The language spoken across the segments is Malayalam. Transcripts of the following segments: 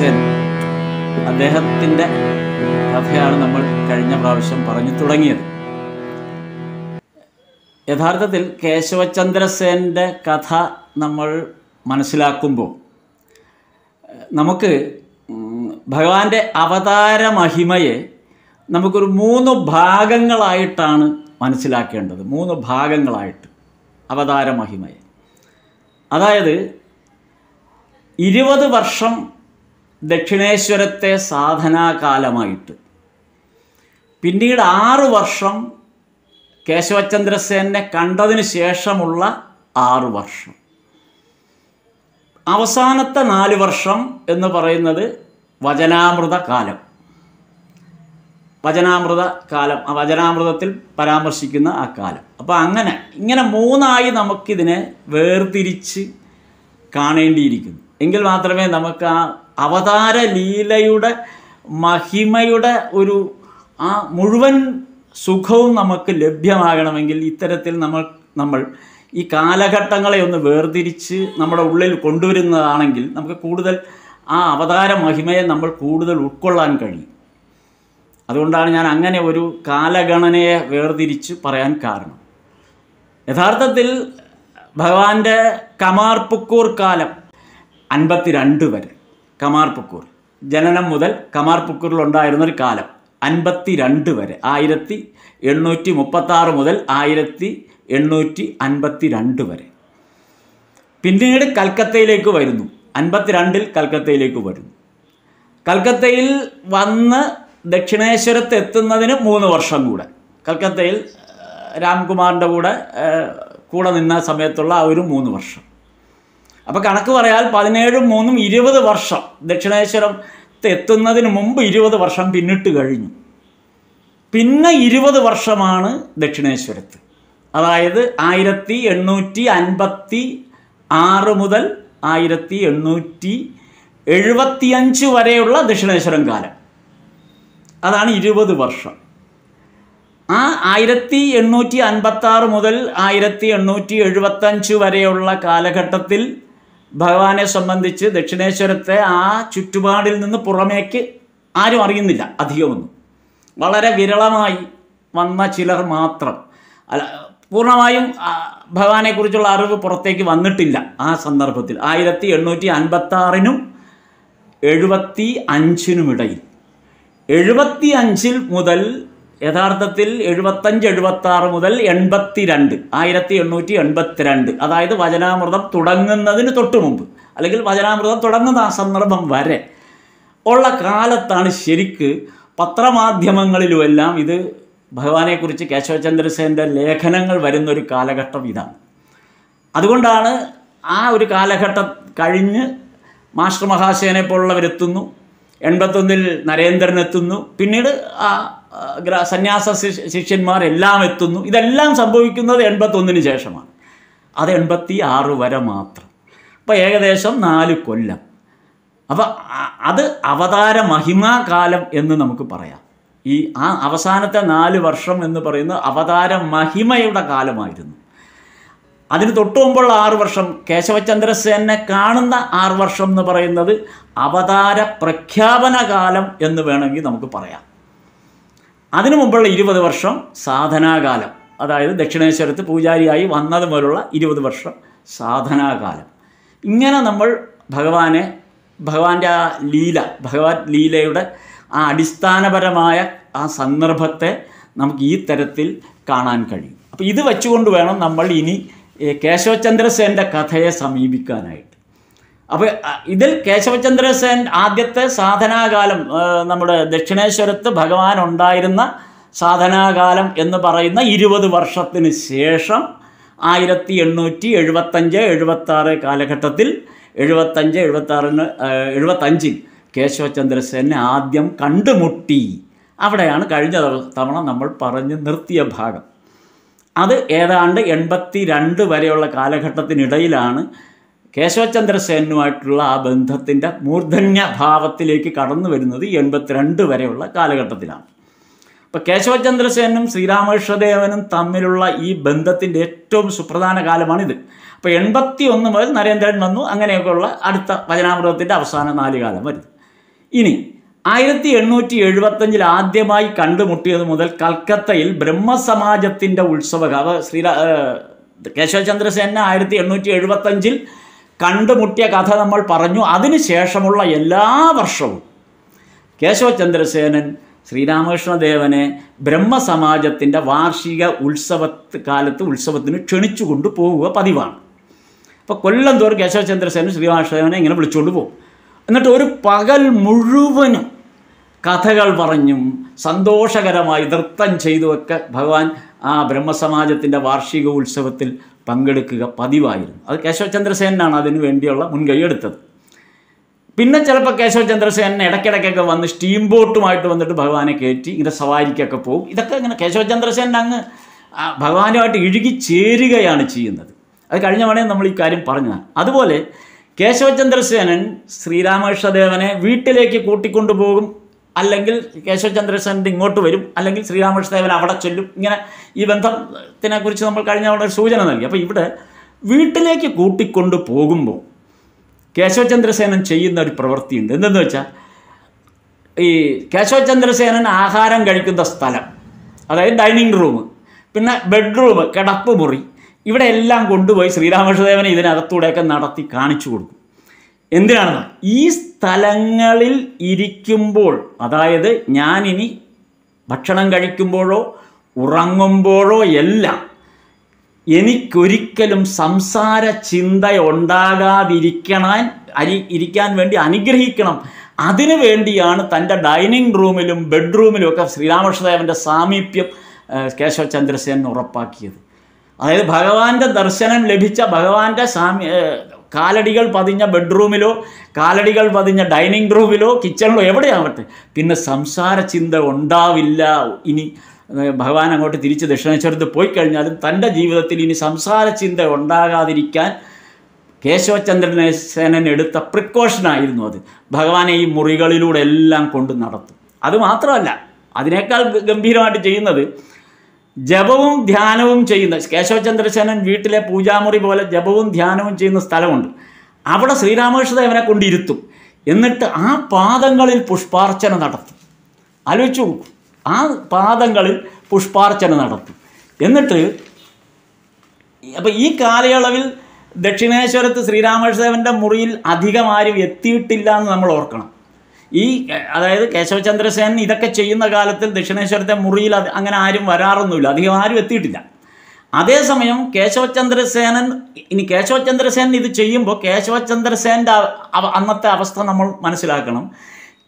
ഐസൻ അദ്ദേഹത്തിൻ്റെ കഥയാണ് നമ്മൾ കഴിഞ്ഞ പ്രാവശ്യം പറഞ്ഞു തുടങ്ങിയത് യഥാർത്ഥത്തിൽ കേശവചന്ദ്രസേൻ്റെ കഥ നമ്മൾ മനസ്സിലാക്കുമ്പോൾ നമുക്ക് ഭഗവാന്റെ അവതാര മഹിമയെ നമുക്കൊരു മൂന്ന് ഭാഗങ്ങളായിട്ടാണ് മനസ്സിലാക്കേണ്ടത് മൂന്ന് ഭാഗങ്ങളായിട്ട് അവതാര മഹിമയെ അതായത് ഇരുപത് വർഷം ദക്ഷിണേശ്വരത്തെ സാധനാകാലമായിട്ട് പിന്നീട് ആറു വർഷം കേശവചന്ദ്രസേനെ കണ്ടതിന് ശേഷമുള്ള ആറു വർഷം അവസാനത്തെ നാല് വർഷം എന്ന് പറയുന്നത് വചനാമൃത കാലം വചനാമൃത കാലം ആ വചനാമൃതത്തിൽ പരാമർശിക്കുന്ന ആ കാലം അപ്പോൾ അങ്ങനെ ഇങ്ങനെ മൂന്നായി നമുക്കിതിനെ വേർതിരിച്ച് കാണേണ്ടിയിരിക്കുന്നു എങ്കിൽ മാത്രമേ നമുക്ക് ആ അവതാര ലീലയുടെ മഹിമയുടെ ഒരു ആ മുഴുവൻ സുഖവും നമുക്ക് ലഭ്യമാകണമെങ്കിൽ ഇത്തരത്തിൽ നമ്മൾ നമ്മൾ ഈ കാലഘട്ടങ്ങളെ ഒന്ന് വേർതിരിച്ച് നമ്മുടെ ഉള്ളിൽ കൊണ്ടുവരുന്നതാണെങ്കിൽ നമുക്ക് കൂടുതൽ ആ അവതാര മഹിമയെ നമ്മൾ കൂടുതൽ ഉൾക്കൊള്ളാൻ കഴിയും അതുകൊണ്ടാണ് ഞാൻ അങ്ങനെ ഒരു കാലഗണനയെ വേർതിരിച്ച് പറയാൻ കാരണം യഥാർത്ഥത്തിൽ ഭഗവാന്റെ കമാർപ്പുക്കൂർ കാലം അൻപത്തിരണ്ട് വരെ കമാർപുക്കൂർ ജനനം മുതൽ കമാർപുക്കൂറിലുണ്ടായിരുന്നൊരു ഒരു കാലം അൻപത്തി രണ്ട് വരെ ആയിരത്തി എണ്ണൂറ്റി മുപ്പത്താറ് മുതൽ ആയിരത്തി എണ്ണൂറ്റി അൻപത്തി രണ്ട് വരെ പിന്നീട് കൽക്കത്തയിലേക്ക് വരുന്നു അൻപത്തിരണ്ടിൽ കൽക്കത്തയിലേക്ക് വരുന്നു കൽക്കത്തയിൽ വന്ന് ദക്ഷിണേശ്വരത്ത് എത്തുന്നതിന് മൂന്ന് വർഷം കൂടെ കൽക്കത്തയിൽ രാംകുമാറിൻ്റെ കൂടെ കൂടെ നിന്ന സമയത്തുള്ള ആ ഒരു മൂന്ന് വർഷം അപ്പോൾ കണക്ക് പറയാൽ പതിനേഴും മൂന്നും ഇരുപത് വർഷം ദക്ഷിണേശ്വരം എത്തുന്നതിന് മുമ്പ് ഇരുപത് വർഷം പിന്നിട്ട് കഴിഞ്ഞു പിന്നെ ഇരുപത് വർഷമാണ് ദക്ഷിണേശ്വരത്ത് അതായത് ആയിരത്തി എണ്ണൂറ്റി അൻപത്തി ആറ് മുതൽ ആയിരത്തി എണ്ണൂറ്റി എഴുപത്തിയഞ്ച് വരെയുള്ള ദക്ഷിണേശ്വരം കാലം അതാണ് ഇരുപത് വർഷം ആ ആയിരത്തി എണ്ണൂറ്റി അൻപത്താറ് മുതൽ ആയിരത്തി എണ്ണൂറ്റി എഴുപത്തഞ്ച് വരെയുള്ള കാലഘട്ടത്തിൽ ഭഗവാനെ സംബന്ധിച്ച് ദക്ഷിണേശ്വരത്തെ ആ ചുറ്റുപാടിൽ നിന്ന് പുറമേക്ക് ആരും അറിയുന്നില്ല അധികമൊന്നും വളരെ വിരളമായി വന്ന ചിലർ മാത്രം അല്ല പൂർണ്ണമായും ഭഗവാനെക്കുറിച്ചുള്ള അറിവ് പുറത്തേക്ക് വന്നിട്ടില്ല ആ സന്ദർഭത്തിൽ ആയിരത്തി എണ്ണൂറ്റി അൻപത്താറിനും എഴുപത്തി അഞ്ചിനുമിടയിൽ എഴുപത്തി അഞ്ചിൽ മുതൽ യഥാർത്ഥത്തിൽ എഴുപത്തഞ്ച് എഴുപത്തി ആറ് മുതൽ എൺപത്തിരണ്ട് ആയിരത്തി എണ്ണൂറ്റി എൺപത്തിരണ്ട് അതായത് വചനാമൃതം തുടങ്ങുന്നതിന് തൊട്ടു മുമ്പ് അല്ലെങ്കിൽ വചനാമൃതം തുടങ്ങുന്ന ആ സന്ദർഭം വരെ ഉള്ള കാലത്താണ് ശരിക്ക് പത്രമാധ്യമങ്ങളിലുമെല്ലാം ഇത് ഭഗവാനെക്കുറിച്ച് കേശവചന്ദ്രസേൻ്റെ ലേഖനങ്ങൾ വരുന്നൊരു കാലഘട്ടം ഇതാണ് അതുകൊണ്ടാണ് ആ ഒരു കാലഘട്ടം കഴിഞ്ഞ് മാസ്റ്റർ മഹാസേനെ പോലുള്ളവരെത്തുന്നു എൺപത്തൊന്നിൽ നരേന്ദ്രൻ എത്തുന്നു പിന്നീട് ആ സന്യാസ ശിഷ്യന്മാരെല്ലാം എല്ലാം എത്തുന്നു ഇതെല്ലാം സംഭവിക്കുന്നത് എൺപത്തൊന്നിന് ശേഷമാണ് അത് എൺപത്തി ആറ് വരെ മാത്രം അപ്പോൾ ഏകദേശം നാല് കൊല്ലം അപ്പോൾ അത് അവതാര കാലം എന്ന് നമുക്ക് പറയാം ഈ ആ അവസാനത്തെ നാല് വർഷം എന്ന് പറയുന്നത് അവതാര മഹിമയുടെ കാലമായിരുന്നു അതിന് തൊട്ടു മുമ്പുള്ള ആറ് വർഷം കേശവചന്ദ്രസേനെ കാണുന്ന ആറ് വർഷം എന്ന് പറയുന്നത് അവതാര പ്രഖ്യാപന കാലം എന്ന് വേണമെങ്കിൽ നമുക്ക് പറയാം അതിനു മുമ്പുള്ള ഇരുപത് വർഷം സാധനാകാലം അതായത് ദക്ഷിണേശ്വരത്ത് പൂജാരിയായി വന്നത് മുതലുള്ള ഇരുപത് വർഷം സാധനാകാലം ഇങ്ങനെ നമ്മൾ ഭഗവാനെ ഭഗവാന്റെ ആ ലീല ഭഗവാൻ ലീലയുടെ ആ അടിസ്ഥാനപരമായ ആ സന്ദർഭത്തെ നമുക്ക് ഈ തരത്തിൽ കാണാൻ കഴിയും അപ്പോൾ ഇത് വെച്ചുകൊണ്ട് വേണം നമ്മൾ ഇനി കേശവചന്ദ്രസേൻ്റെ കഥയെ സമീപിക്കാനായിട്ട് അപ്പോൾ ഇതിൽ കേശവചന്ദ്ര ആദ്യത്തെ സാധനാകാലം നമ്മുടെ ദക്ഷിണേശ്വരത്ത് ഭഗവാൻ ഉണ്ടായിരുന്ന സാധനാകാലം എന്ന് പറയുന്ന ഇരുപത് വർഷത്തിന് ശേഷം ആയിരത്തി എണ്ണൂറ്റി എഴുപത്തഞ്ച് എഴുപത്താറ് കാലഘട്ടത്തിൽ എഴുപത്തഞ്ച് എഴുപത്താറിന് എഴുപത്തഞ്ചിൽ കേശവചന്ദ്രസേനെ ആദ്യം കണ്ടുമുട്ടി അവിടെയാണ് കഴിഞ്ഞ തവണ നമ്മൾ പറഞ്ഞ് നിർത്തിയ ഭാഗം അത് ഏതാണ്ട് എൺപത്തി രണ്ട് വരെയുള്ള കാലഘട്ടത്തിനിടയിലാണ് കേശവചന്ദ്രസേനുമായിട്ടുള്ള ആ ബന്ധത്തിൻ്റെ മൂർധന്യ ഭാവത്തിലേക്ക് കടന്നു വരുന്നത് എൺപത്തിരണ്ട് വരെയുള്ള കാലഘട്ടത്തിലാണ് അപ്പോൾ കേശവചന്ദ്രസേനും ശ്രീരാമകൃഷ്ണദേവനും തമ്മിലുള്ള ഈ ബന്ധത്തിൻ്റെ ഏറ്റവും സുപ്രധാന കാലമാണിത് അപ്പോൾ എൺപത്തി ഒന്ന് മുതൽ നരേന്ദ്രൻ വന്നു അങ്ങനെയൊക്കെയുള്ള അടുത്ത വചനാമൃതത്തിൻ്റെ അവസാന നാല് കാലം വരുന്നു ഇനി ആയിരത്തി എണ്ണൂറ്റി എഴുപത്തഞ്ചിൽ ആദ്യമായി കണ്ടുമുട്ടിയത് മുതൽ കൽക്കത്തയിൽ ബ്രഹ്മസമാജത്തിൻ്റെ ഉത്സവ ശ്രീരാ കേശവചന്ദ്രസേന ആയിരത്തി എണ്ണൂറ്റി എഴുപത്തഞ്ചിൽ കണ്ടുമുട്ടിയ കഥ നമ്മൾ പറഞ്ഞു ശേഷമുള്ള എല്ലാ വർഷവും കേശവചന്ദ്രസേനൻ ശ്രീരാമകൃഷ്ണദേവനെ ബ്രഹ്മസമാജത്തിൻ്റെ വാർഷിക ഉത്സവ കാലത്ത് ഉത്സവത്തിന് ക്ഷണിച്ചു കൊണ്ട് പോവുക പതിവാണ് അപ്പോൾ കൊല്ലം തോറും കേശവചന്ദ്രസേനൻ ശ്രീരാമകൃഷ്ണദേവനെ ഇങ്ങനെ വിളിച്ചുകൊണ്ട് പോകും എന്നിട്ട് ഒരു പകൽ മുഴുവനും കഥകൾ പറഞ്ഞും സന്തോഷകരമായി നൃത്തം ചെയ്തുമൊക്കെ ഭഗവാൻ ആ ബ്രഹ്മസമാജത്തിൻ്റെ വാർഷിക ഉത്സവത്തിൽ പങ്കെടുക്കുക പതിവായിരുന്നു അത് കേശവചന്ദ്രസേനാണ് അതിന് അതിനു വേണ്ടിയുള്ള മുൻകൈയെടുത്തത് പിന്നെ ചിലപ്പോൾ കേശവ ചന്ദ്രസേനൻ ഇടയ്ക്കിടയ്ക്കൊക്കെ വന്ന് സ്റ്റീം ബോട്ടുമായിട്ട് വന്നിട്ട് ഭഗവാനെ കയറ്റി ഇങ്ങനെ സവാരിക്കൊക്കെ പോകും ഇതൊക്കെ ഇങ്ങനെ കേശവ അങ്ങ് ഭഗവാനുമായിട്ട് ഇഴുകി ചേരുകയാണ് ചെയ്യുന്നത് അത് കഴിഞ്ഞ വേണേ നമ്മൾ ഈ കാര്യം പറഞ്ഞതാണ് അതുപോലെ കേശവചന്ദ്രസേനൻ ശ്രീരാമകൃഷ്ണദേവനെ വീട്ടിലേക്ക് കൂട്ടിക്കൊണ്ടുപോകും അല്ലെങ്കിൽ കേശവചന്ദ്രസേനൻ്റെ ഇങ്ങോട്ട് വരും അല്ലെങ്കിൽ ശ്രീരാമകൃഷ്ണദേവൻ അവിടെ ചൊല്ലും ഇങ്ങനെ ഈ ബന്ധത്തിനെക്കുറിച്ച് നമ്മൾ കഴിഞ്ഞ അവിടെ ഒരു സൂചന നൽകി അപ്പോൾ ഇവിടെ വീട്ടിലേക്ക് കൂട്ടിക്കൊണ്ട് പോകുമ്പോൾ കേശവചന്ദ്രസേനൻ ചെയ്യുന്ന ഒരു പ്രവൃത്തിയുണ്ട് എന്തെന്ന് വെച്ചാൽ ഈ കേശവചന്ദ്രസേനൻ ആഹാരം കഴിക്കുന്ന സ്ഥലം അതായത് ഡൈനിങ് റൂം പിന്നെ ബെഡ്റൂം കിടപ്പ് മുറി ഇവിടെ എല്ലാം കൊണ്ടുപോയി ശ്രീരാമകൃഷ്ണദേവനെ ഇതിനകത്തൂടെയൊക്കെ നടത്തി കാണിച്ചു കൊടുക്കും എന്തിനാണെന്ന് ഈ സ്ഥലങ്ങളിൽ ഇരിക്കുമ്പോൾ അതായത് ഞാനിനി ഭക്ഷണം കഴിക്കുമ്പോഴോ ഉറങ്ങുമ്പോഴോ എല്ലാം എനിക്കൊരിക്കലും സംസാര ചിന്ത ഉണ്ടാകാതിരിക്കണാൻ അരി ഇരിക്കാൻ വേണ്ടി അനുഗ്രഹിക്കണം അതിനു വേണ്ടിയാണ് തൻ്റെ ഡൈനിങ് റൂമിലും ബെഡ്റൂമിലും ഒക്കെ ശ്രീരാമകൃഷ്ണദേവൻ്റെ സാമീപ്യം കേശവ ഉറപ്പാക്കിയത് അതായത് ഭഗവാന്റെ ദർശനം ലഭിച്ച ഭഗവാന്റെ സാമി കാലടികൾ പതിഞ്ഞ ബെഡ്റൂമിലോ കാലടികൾ പതിഞ്ഞ ഡൈനിങ് റൂമിലോ കിച്ചണിലോ എവിടെയാവട്ടെ പിന്നെ സംസാര ചിന്ത ഉണ്ടാവില്ല ഇനി ഭഗവാൻ അങ്ങോട്ട് തിരിച്ച് ദക്ഷിണേശ്വരത്ത് പോയി കഴിഞ്ഞാലും തൻ്റെ ജീവിതത്തിൽ ഇനി സംസാര ചിന്ത ഉണ്ടാകാതിരിക്കാൻ കേശവചന്ദ്രനെ സേനൻ എടുത്ത പ്രിക്കോഷനായിരുന്നു അത് ഭഗവാനെ ഈ മുറികളിലൂടെ എല്ലാം കൊണ്ട് നടത്തും അതുമാത്രമല്ല അതിനേക്കാൾ ഗംഭീരമായിട്ട് ചെയ്യുന്നത് ജപവും ധ്യാനവും ചെയ്യുന്ന കേശവചന്ദ്രശേനൻ വീട്ടിലെ പൂജാമുറി പോലെ ജപവും ധ്യാനവും ചെയ്യുന്ന സ്ഥലമുണ്ട് അവിടെ ശ്രീരാമകൃഷ്ണദേവനെ കൊണ്ടിരുത്തും എന്നിട്ട് ആ പാദങ്ങളിൽ പുഷ്പാർച്ചന നടത്തും ആലോചിച്ചു ആ പാദങ്ങളിൽ പുഷ്പാർച്ചന നടത്തും എന്നിട്ട് അപ്പം ഈ കാലയളവിൽ ദക്ഷിണേശ്വരത്ത് ശ്രീരാമകൃഷ്ണദേവൻ്റെ മുറിയിൽ അധികം ആരും എത്തിയിട്ടില്ല എന്ന് നമ്മൾ ഓർക്കണം ഈ അതായത് കേശവചന്ദ്രസേൻ ഇതൊക്കെ ചെയ്യുന്ന കാലത്തിൽ ദക്ഷിണേശ്വരത്തെ മുറിയിൽ അത് അങ്ങനെ ആരും വരാറൊന്നുമില്ല അധികം ആരും എത്തിയിട്ടില്ല അതേസമയം കേശവചന്ദ്രസേനൻ ഇനി കേശവചന്ദ്രസേനൻ ഇത് ചെയ്യുമ്പോൾ കേശവചന്ദ്രസേൻ്റെ അന്നത്തെ അവസ്ഥ നമ്മൾ മനസ്സിലാക്കണം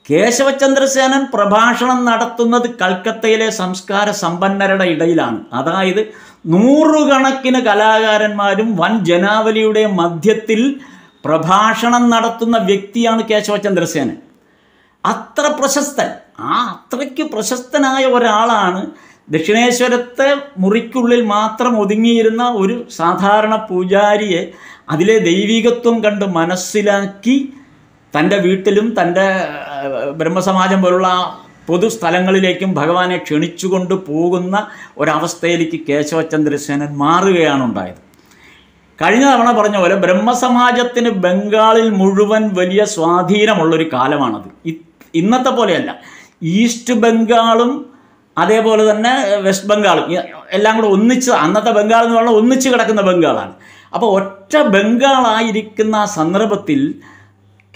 കേശവചന്ദ്രസേനൻ പ്രഭാഷണം നടത്തുന്നത് കൽക്കത്തയിലെ സംസ്കാര സമ്പന്നരുടെ ഇടയിലാണ് അതായത് നൂറുകണക്കിന് കലാകാരന്മാരും വൻ ജനാവലിയുടെ മധ്യത്തിൽ പ്രഭാഷണം നടത്തുന്ന വ്യക്തിയാണ് കേശവചന്ദ്രസേനൻ അത്ര പ്രശസ്തൻ ആ അത്രയ്ക്ക് പ്രശസ്തനായ ഒരാളാണ് ദക്ഷിണേശ്വരത്തെ മുറിക്കുള്ളിൽ മാത്രം ഒതുങ്ങിയിരുന്ന ഒരു സാധാരണ പൂജാരിയെ അതിലെ ദൈവികത്വം കണ്ട് മനസ്സിലാക്കി തൻ്റെ വീട്ടിലും തൻ്റെ ബ്രഹ്മസമാജം പോലുള്ള പൊതു സ്ഥലങ്ങളിലേക്കും ഭഗവാനെ ക്ഷണിച്ചുകൊണ്ട് പോകുന്ന ഒരവസ്ഥയിലേക്ക് കേശവചന്ദ്രസേനൻ മാറുകയാണ് ഉണ്ടായത് കഴിഞ്ഞ തവണ പറഞ്ഞ പോലെ ബ്രഹ്മസമാജത്തിന് ബംഗാളിൽ മുഴുവൻ വലിയ സ്വാധീനമുള്ളൊരു കാലമാണത് ഇന്നത്തെ പോലെയല്ല ഈസ്റ്റ് ബംഗാളും അതേപോലെ തന്നെ വെസ്റ്റ് ബംഗാളും എല്ലാം കൂടെ ഒന്നിച്ച് അന്നത്തെ ബംഗാൾ എന്ന് പറഞ്ഞാൽ ഒന്നിച്ച് കിടക്കുന്ന ബംഗാളാണ് അപ്പോൾ ഒറ്റ ബംഗാളായിരിക്കുന്ന സന്ദർഭത്തിൽ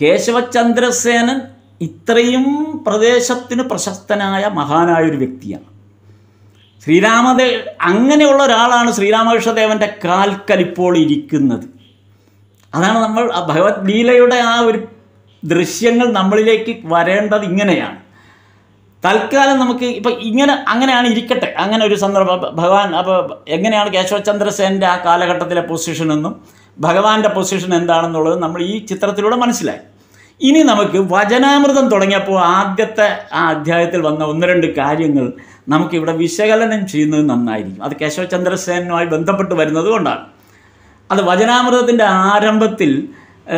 കേശവചന്ദ്രസേനൻ ഇത്രയും പ്രദേശത്തിന് പ്രശസ്തനായ മഹാനായ ഒരു വ്യക്തിയാണ് ശ്രീരാമദേ അങ്ങനെയുള്ള ഒരാളാണ് ശ്രീരാമകൃഷ്ണദേവൻ്റെ കാൽക്കലിപ്പോൾ ഇപ്പോൾ ഇരിക്കുന്നത് അതാണ് നമ്മൾ ആ ഭഗവത്ഗീതയുടെ ആ ഒരു ദൃശ്യങ്ങൾ നമ്മളിലേക്ക് വരേണ്ടത് ഇങ്ങനെയാണ് തൽക്കാലം നമുക്ക് ഇപ്പം ഇങ്ങനെ അങ്ങനെയാണ് ഇരിക്കട്ടെ അങ്ങനെ ഒരു സന്ദർഭം ഭഗവാൻ അപ്പോൾ എങ്ങനെയാണ് കേശവചന്ദ്രസേൻ്റെ ആ കാലഘട്ടത്തിലെ പൊസിഷൻ എന്നും ഭഗവാന്റെ പൊസിഷൻ എന്താണെന്നുള്ളത് നമ്മൾ ഈ ചിത്രത്തിലൂടെ മനസ്സിലായി ഇനി നമുക്ക് വചനാമൃതം തുടങ്ങിയപ്പോൾ ആദ്യത്തെ ആ അധ്യായത്തിൽ വന്ന ഒന്ന് രണ്ട് കാര്യങ്ങൾ നമുക്കിവിടെ വിശകലനം ചെയ്യുന്നത് നന്നായിരിക്കും അത് കേശവചന്ദ്രസേനുമായി ബന്ധപ്പെട്ട് വരുന്നത് കൊണ്ടാണ് അത് വചനാമൃതത്തിൻ്റെ ആരംഭത്തിൽ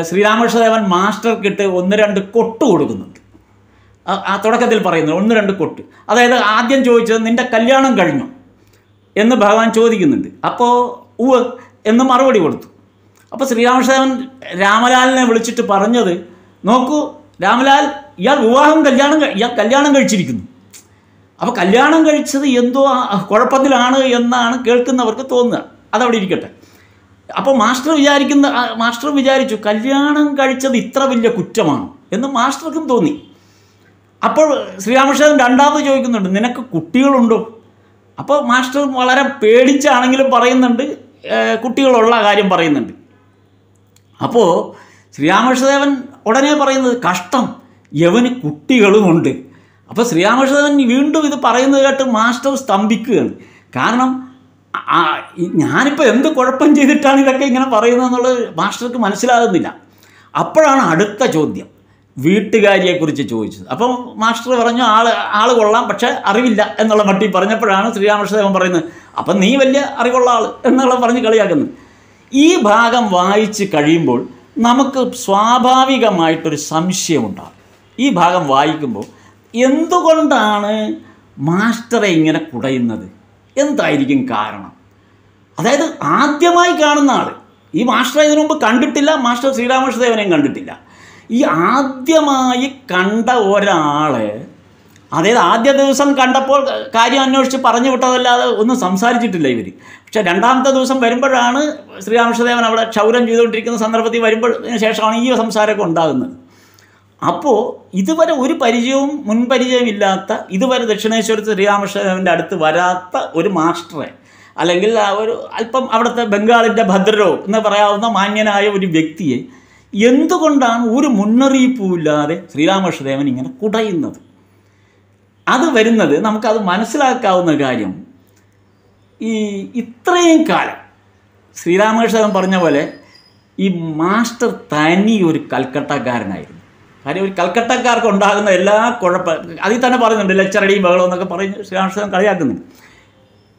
ശ്രീരാമകൃഷ്ണദേവൻ മാസ്റ്റർക്കിട്ട് ഒന്ന് രണ്ട് കൊട്ട് കൊടുക്കുന്നുണ്ട് ആ തുടക്കത്തിൽ പറയുന്നത് ഒന്ന് രണ്ട് കൊട്ട് അതായത് ആദ്യം ചോദിച്ചത് നിൻ്റെ കല്യാണം കഴിഞ്ഞു എന്ന് ഭഗവാൻ ചോദിക്കുന്നുണ്ട് അപ്പോൾ ഉവ് എന്ന് മറുപടി കൊടുത്തു അപ്പോൾ ശ്രീരാമകൃഷ്ണദേവൻ രാമലാലിനെ വിളിച്ചിട്ട് പറഞ്ഞത് നോക്കൂ രാമലാൽ ഇയാൾ വിവാഹം കല്യാണം ഇയാൾ കല്യാണം കഴിച്ചിരിക്കുന്നു അപ്പോൾ കല്യാണം കഴിച്ചത് എന്തോ കുഴപ്പത്തിലാണ് എന്നാണ് കേൾക്കുന്നവർക്ക് തോന്നുക അതവിടെ ഇരിക്കട്ടെ അപ്പോൾ മാസ്റ്റർ വിചാരിക്കുന്ന മാസ്റ്റർ വിചാരിച്ചു കല്യാണം കഴിച്ചത് ഇത്ര വലിയ കുറ്റമാണ് എന്ന് മാസ്റ്റർക്കും തോന്നി അപ്പോൾ ശ്രീരാമകൃഷ്ണൻ രണ്ടാമത് ചോദിക്കുന്നുണ്ട് നിനക്ക് കുട്ടികളുണ്ടോ അപ്പോൾ മാസ്റ്റർ വളരെ പേടിച്ചാണെങ്കിലും പറയുന്നുണ്ട് കുട്ടികളുള്ള കാര്യം പറയുന്നുണ്ട് അപ്പോൾ ശ്രീരാമകൃഷ്ണദേവൻ ഉടനെ പറയുന്നത് കഷ്ടം യവന് കുട്ടികളുമുണ്ട് അപ്പോൾ ശ്രീരാമകൃഷ്ണദേവൻ വീണ്ടും ഇത് പറയുന്നത് കേട്ട് മാസ്റ്റർ സ്തംഭിക്കുകയാണ് കാരണം ഞാനിപ്പോൾ എന്ത് കുഴപ്പം ചെയ്തിട്ടാണ് ഇതൊക്കെ ഇങ്ങനെ പറയുന്നതെന്നുള്ളത് മാസ്റ്റർക്ക് മനസ്സിലാകുന്നില്ല അപ്പോഴാണ് അടുത്ത ചോദ്യം വീട്ടുകാരിയെക്കുറിച്ച് ചോദിച്ചത് അപ്പം മാസ്റ്റർ പറഞ്ഞു ആൾ ആൾ കൊള്ളാം പക്ഷേ അറിവില്ല എന്നുള്ള മട്ടി പറഞ്ഞപ്പോഴാണ് ശ്രീരാമകൃഷ്ണദേവൻ പറയുന്നത് അപ്പം നീ വലിയ അറിവുള്ള ആൾ എന്നുള്ള പറഞ്ഞ് കളിയാക്കുന്നത് ഈ ഭാഗം വായിച്ച് കഴിയുമ്പോൾ നമുക്ക് സ്വാഭാവികമായിട്ടൊരു സംശയമുണ്ടാകും ഈ ഭാഗം വായിക്കുമ്പോൾ എന്തുകൊണ്ടാണ് മാസ്റ്ററെ ഇങ്ങനെ കുടയുന്നത് എന്തായിരിക്കും കാരണം അതായത് ആദ്യമായി കാണുന്ന ആൾ ഈ മാസ്റ്റർ ഇതിനു മുമ്പ് കണ്ടിട്ടില്ല മാസ്റ്റർ ശ്രീരാമകൃഷ്ണദേവനെയും കണ്ടിട്ടില്ല ഈ ആദ്യമായി കണ്ട ഒരാളെ അതായത് ആദ്യ ദിവസം കണ്ടപ്പോൾ കാര്യം അന്വേഷിച്ച് പറഞ്ഞു വിട്ടതല്ലാതെ ഒന്നും സംസാരിച്ചിട്ടില്ല ഇവർ പക്ഷേ രണ്ടാമത്തെ ദിവസം വരുമ്പോഴാണ് ശ്രീരാമകൃഷ്ണദേവൻ അവിടെ ക്ഷൗരം ചെയ്തുകൊണ്ടിരിക്കുന്ന സന്ദർഭത്തിൽ വരുമ്പോൾ ശേഷമാണ് ഈ സംസാരമൊക്കെ ഉണ്ടാകുന്നത് അപ്പോൾ ഇതുവരെ ഒരു പരിചയവും മുൻപരിചയമില്ലാത്ത ഇതുവരെ ദക്ഷിണേശ്വരത്ത് ശ്രീരാമകൃഷ്ണദേവൻ്റെ അടുത്ത് വരാത്ത ഒരു മാസ്റ്ററെ അല്ലെങ്കിൽ ആ ഒരു അല്പം അവിടുത്തെ ബംഗാളിൻ്റെ ഭദ്രരോ എന്ന് പറയാവുന്ന മാന്യനായ ഒരു വ്യക്തിയെ എന്തുകൊണ്ടാണ് ഒരു ഇല്ലാതെ ശ്രീരാമകൃഷ്ണദേവൻ ഇങ്ങനെ കുടയുന്നത് അത് വരുന്നത് നമുക്കത് മനസ്സിലാക്കാവുന്ന കാര്യം ഈ ഇത്രയും കാലം ശ്രീരാമകൃഷ്ണദേവൻ പറഞ്ഞ പോലെ ഈ മാസ്റ്റർ തനി ഒരു കൽക്കട്ടക്കാരനായിരുന്നു കാര്യം ഒരു കൽക്കട്ടക്കാർക്ക് ഉണ്ടാകുന്ന എല്ലാ കുഴപ്പ അതിൽ തന്നെ പറയുന്നുണ്ട് ലെക്ചറടിയും ബഹളം എന്നൊക്കെ പറഞ്ഞ് ശ്രീരാമകൃഷ്ണൻ കളിയാക്കുന്നുണ്ട്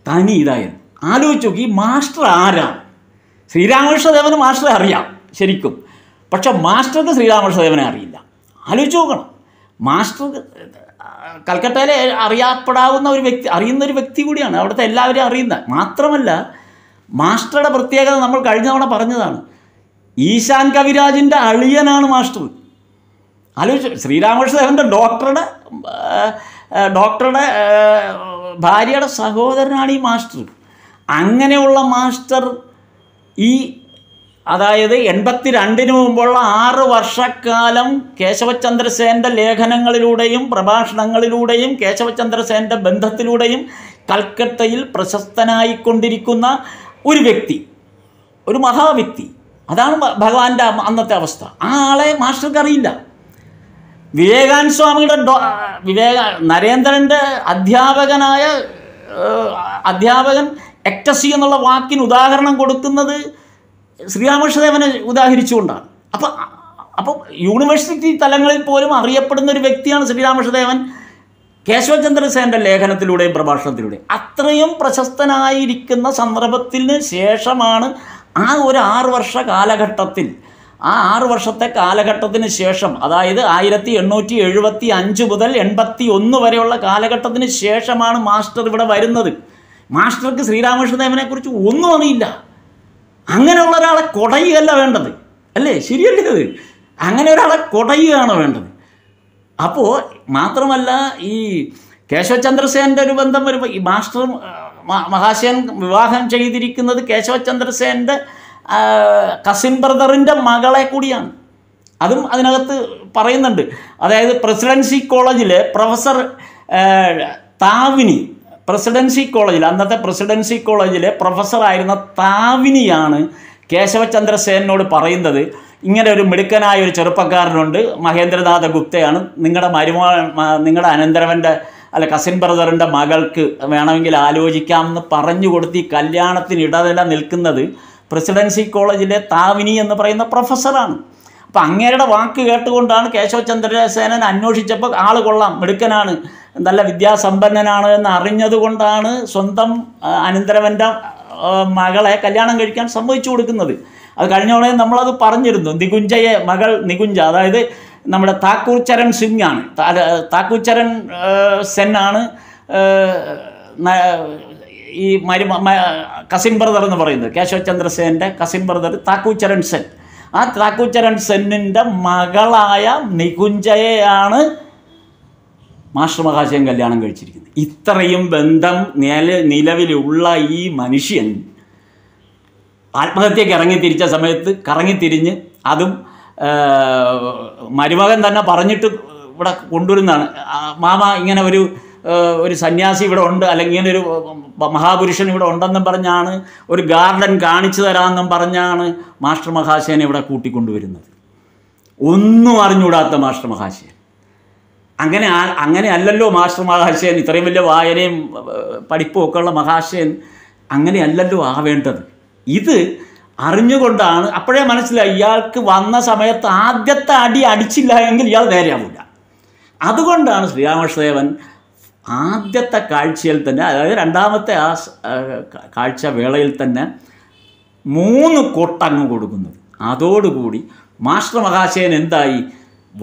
തനി ഇതായിരുന്നു ആലോചിച്ച് നോക്കി മാസ്റ്റർ ആരാ ശ്രീരാമകൃഷ്ണദേവന് മാസ്റ്ററെ അറിയാം ശരിക്കും പക്ഷെ മാസ്റ്റർക്ക് ശ്രീരാമകൃഷ്ണദേവനെ അറിയില്ല ആലോചിച്ച് നോക്കണം മാസ്റ്റർ കൽക്കട്ടയിലെ അറിയപ്പെടാവുന്ന ഒരു വ്യക്തി അറിയുന്ന ഒരു വ്യക്തി കൂടിയാണ് അവിടുത്തെ എല്ലാവരും അറിയുന്ന മാത്രമല്ല മാസ്റ്ററുടെ പ്രത്യേകത നമ്മൾ കഴിഞ്ഞ തവണ പറഞ്ഞതാണ് ഈശാൻ കവിരാജിൻ്റെ അളിയനാണ് മാസ്റ്റർ ആലോചിച്ചു ശ്രീരാമകൃഷ്ണദേവൻ്റെ ഡോക്ടറുടെ ഡോക്ടറുടെ ഭാര്യയുടെ സഹോദരനാണ് ഈ മാസ്റ്റർ അങ്ങനെയുള്ള മാസ്റ്റർ ഈ അതായത് എൺപത്തി രണ്ടിന് മുമ്പുള്ള ആറ് വർഷക്കാലം കേശവചന്ദ്രസേൻ്റെ ലേഖനങ്ങളിലൂടെയും പ്രഭാഷണങ്ങളിലൂടെയും കേശവചന്ദ്രസേൻ്റെ ബന്ധത്തിലൂടെയും കൽക്കട്ടയിൽ പ്രശസ്തനായിക്കൊണ്ടിരിക്കുന്ന ഒരു വ്യക്തി ഒരു മഹാവ്യക്തി അതാണ് ഭഗവാന്റെ അന്നത്തെ അവസ്ഥ ആ ആളെ മാസ്റ്റർക്ക് അറിയില്ല വിവേകാനന്ദ സ്വാമിയുടെ വിവേക നരേന്ദ്രൻ്റെ അധ്യാപകനായ അധ്യാപകൻ എക്ടസി എന്നുള്ള വാക്കിന് ഉദാഹരണം കൊടുക്കുന്നത് ശ്രീരാമകൃഷ്ണദേവനെ ഉദാഹരിച്ചുകൊണ്ടാണ് അപ്പം അപ്പോൾ യൂണിവേഴ്സിറ്റി തലങ്ങളിൽ പോലും അറിയപ്പെടുന്ന ഒരു വ്യക്തിയാണ് ശ്രീരാമകൃഷ്ണദേവൻ കേശവചന്ദ്ര സേൻ്റെ ലേഖനത്തിലൂടെയും പ്രഭാഷണത്തിലൂടെയും അത്രയും പ്രശസ്തനായിരിക്കുന്ന സന്ദർഭത്തിന് ശേഷമാണ് ആ ഒരു ആറ് വർഷ കാലഘട്ടത്തിൽ ആ ആറ് വർഷത്തെ കാലഘട്ടത്തിന് ശേഷം അതായത് ആയിരത്തി എണ്ണൂറ്റി എഴുപത്തി അഞ്ച് മുതൽ എൺപത്തി ഒന്ന് വരെയുള്ള കാലഘട്ടത്തിന് ശേഷമാണ് മാസ്റ്റർ ഇവിടെ വരുന്നത് മാസ്റ്റർക്ക് ശ്രീരാമകൃഷ്ണദേവനെക്കുറിച്ച് ഒന്നും അറിയില്ല അങ്ങനെയുള്ള ഒരാളെ കൊടയുകയല്ല വേണ്ടത് അല്ലേ ശരിയല്ലേ അങ്ങനെ ഒരാളെ കൊടയുകയാണ് വേണ്ടത് അപ്പോൾ മാത്രമല്ല ഈ കേശവചന്ദ്രസേൻ്റെ ഒരു ബന്ധം വരുമ്പോൾ ഈ മാസ്റ്റർ മഹാശയൻ വിവാഹം ചെയ്തിരിക്കുന്നത് കേശവചന്ദ്രസേൻ്റെ കസിൻ ബ്രദറിൻ്റെ മകളെ കൂടിയാണ് അതും അതിനകത്ത് പറയുന്നുണ്ട് അതായത് പ്രസിഡൻസി കോളേജിലെ പ്രൊഫസർ താവിനി പ്രസിഡൻസി കോളേജിൽ അന്നത്തെ പ്രസിഡൻസി കോളേജിലെ പ്രൊഫസറായിരുന്ന താവിനിയാണ് കേശവചന്ദ്രസേനോട് പറയുന്നത് ഇങ്ങനെ ഒരു മിടുക്കനായ ഒരു ചെറുപ്പക്കാരനുണ്ട് മഹേന്ദ്രനാഥ ഗുപ്തയാണ് നിങ്ങളുടെ മരുമോ നിങ്ങളുടെ അനന്തരവൻ്റെ അല്ല കസിൻ ബ്രദറിൻ്റെ മകൾക്ക് വേണമെങ്കിൽ ആലോചിക്കാം എന്ന് പറഞ്ഞു കൊടുത്ത് ഈ കല്യാണത്തിന് ഇടനില നിൽക്കുന്നത് പ്രസിഡൻസി കോളേജിലെ താവിനി എന്ന് പറയുന്ന പ്രൊഫസറാണ് അപ്പം അങ്ങേരുടെ വാക്ക് കേട്ടുകൊണ്ടാണ് കേശവ ചന്ദ്രസേനൻ അന്വേഷിച്ചപ്പോൾ ആൾ കൊള്ളാം മിടുക്കനാണ് നല്ല വിദ്യാസമ്പന്നനാണ് എന്ന് അറിഞ്ഞതുകൊണ്ടാണ് സ്വന്തം അനന്തരവൻ്റെ മകളെ കല്യാണം കഴിക്കാൻ സമ്മതിച്ചു കൊടുക്കുന്നത് അത് കഴിഞ്ഞോളെ നമ്മളത് പറഞ്ഞിരുന്നു നികുഞ്ചയെ മകൾ നികുഞ്ച അതായത് നമ്മുടെ താക്കൂർ ചരൺ സിംഗ് ആണ് താക്കൂർ ചരൺ സെൻ ആണ് ഈ മരുമ കസിൻ ബ്രദർ എന്ന് പറയുന്നത് കേശവ ചന്ദ്രസേൻ്റെ കസിൻ ബ്രദർ താക്കു ചരൺ സെൻ ആ താക്കു ചരൺ സെന്നിൻ്റെ മകളായ നികുഞ്ചയെയാണ് മാഷ്ട്ര മഹാശയൻ കല്യാണം കഴിച്ചിരിക്കുന്നത് ഇത്രയും ബന്ധം നില നിലവിലുള്ള ഈ മനുഷ്യൻ ആത്മഹത്യക്ക് ഇറങ്ങി തിരിച്ച സമയത്ത് കറങ്ങി അതും മരുമകൻ തന്നെ പറഞ്ഞിട്ട് ഇവിടെ കൊണ്ടുവരുന്നതാണ് മാമ ഇങ്ങനെ ഒരു ഒരു സന്യാസി ഇവിടെ ഉണ്ട് അല്ലെങ്കിൽ ഇങ്ങനെ ഒരു മഹാപുരുഷൻ ഇവിടെ ഉണ്ടെന്നും പറഞ്ഞാണ് ഒരു ഗാർഡൻ കാണിച്ചു തരാമെന്നും പറഞ്ഞാണ് മാസ്റ്റർ മഹാശയൻ ഇവിടെ കൂട്ടിക്കൊണ്ടുവരുന്നത് ഒന്നും അറിഞ്ഞുകൂടാത്ത മാസ്റ്റർ മഹാശയൻ അങ്ങനെ അങ്ങനെ അല്ലല്ലോ മാസ്റ്റർ മഹാശയൻ ഇത്രയും വലിയ വായനയും പഠിപ്പും ഒക്കെ ഉള്ള മഹാശയൻ അങ്ങനെ അല്ലല്ലോ ആവേണ്ടത് ഇത് അറിഞ്ഞുകൊണ്ടാണ് അപ്പോഴേ മനസ്സിലായി ഇയാൾക്ക് വന്ന സമയത്ത് ആദ്യത്തെ അടി അടിച്ചില്ല എങ്കിൽ ഇയാൾ നേരെയാവില്ല അതുകൊണ്ടാണ് ശ്രീരാമകൃഷ്ണദേവൻ ആദ്യത്തെ കാഴ്ചയിൽ തന്നെ അതായത് രണ്ടാമത്തെ ആ കാഴ്ച വേളയിൽ തന്നെ മൂന്ന് കൊട്ടങ്ങ് കൊടുക്കുന്നത് അതോടുകൂടി മാസ്റ്റർ മഹാശയൻ എന്തായി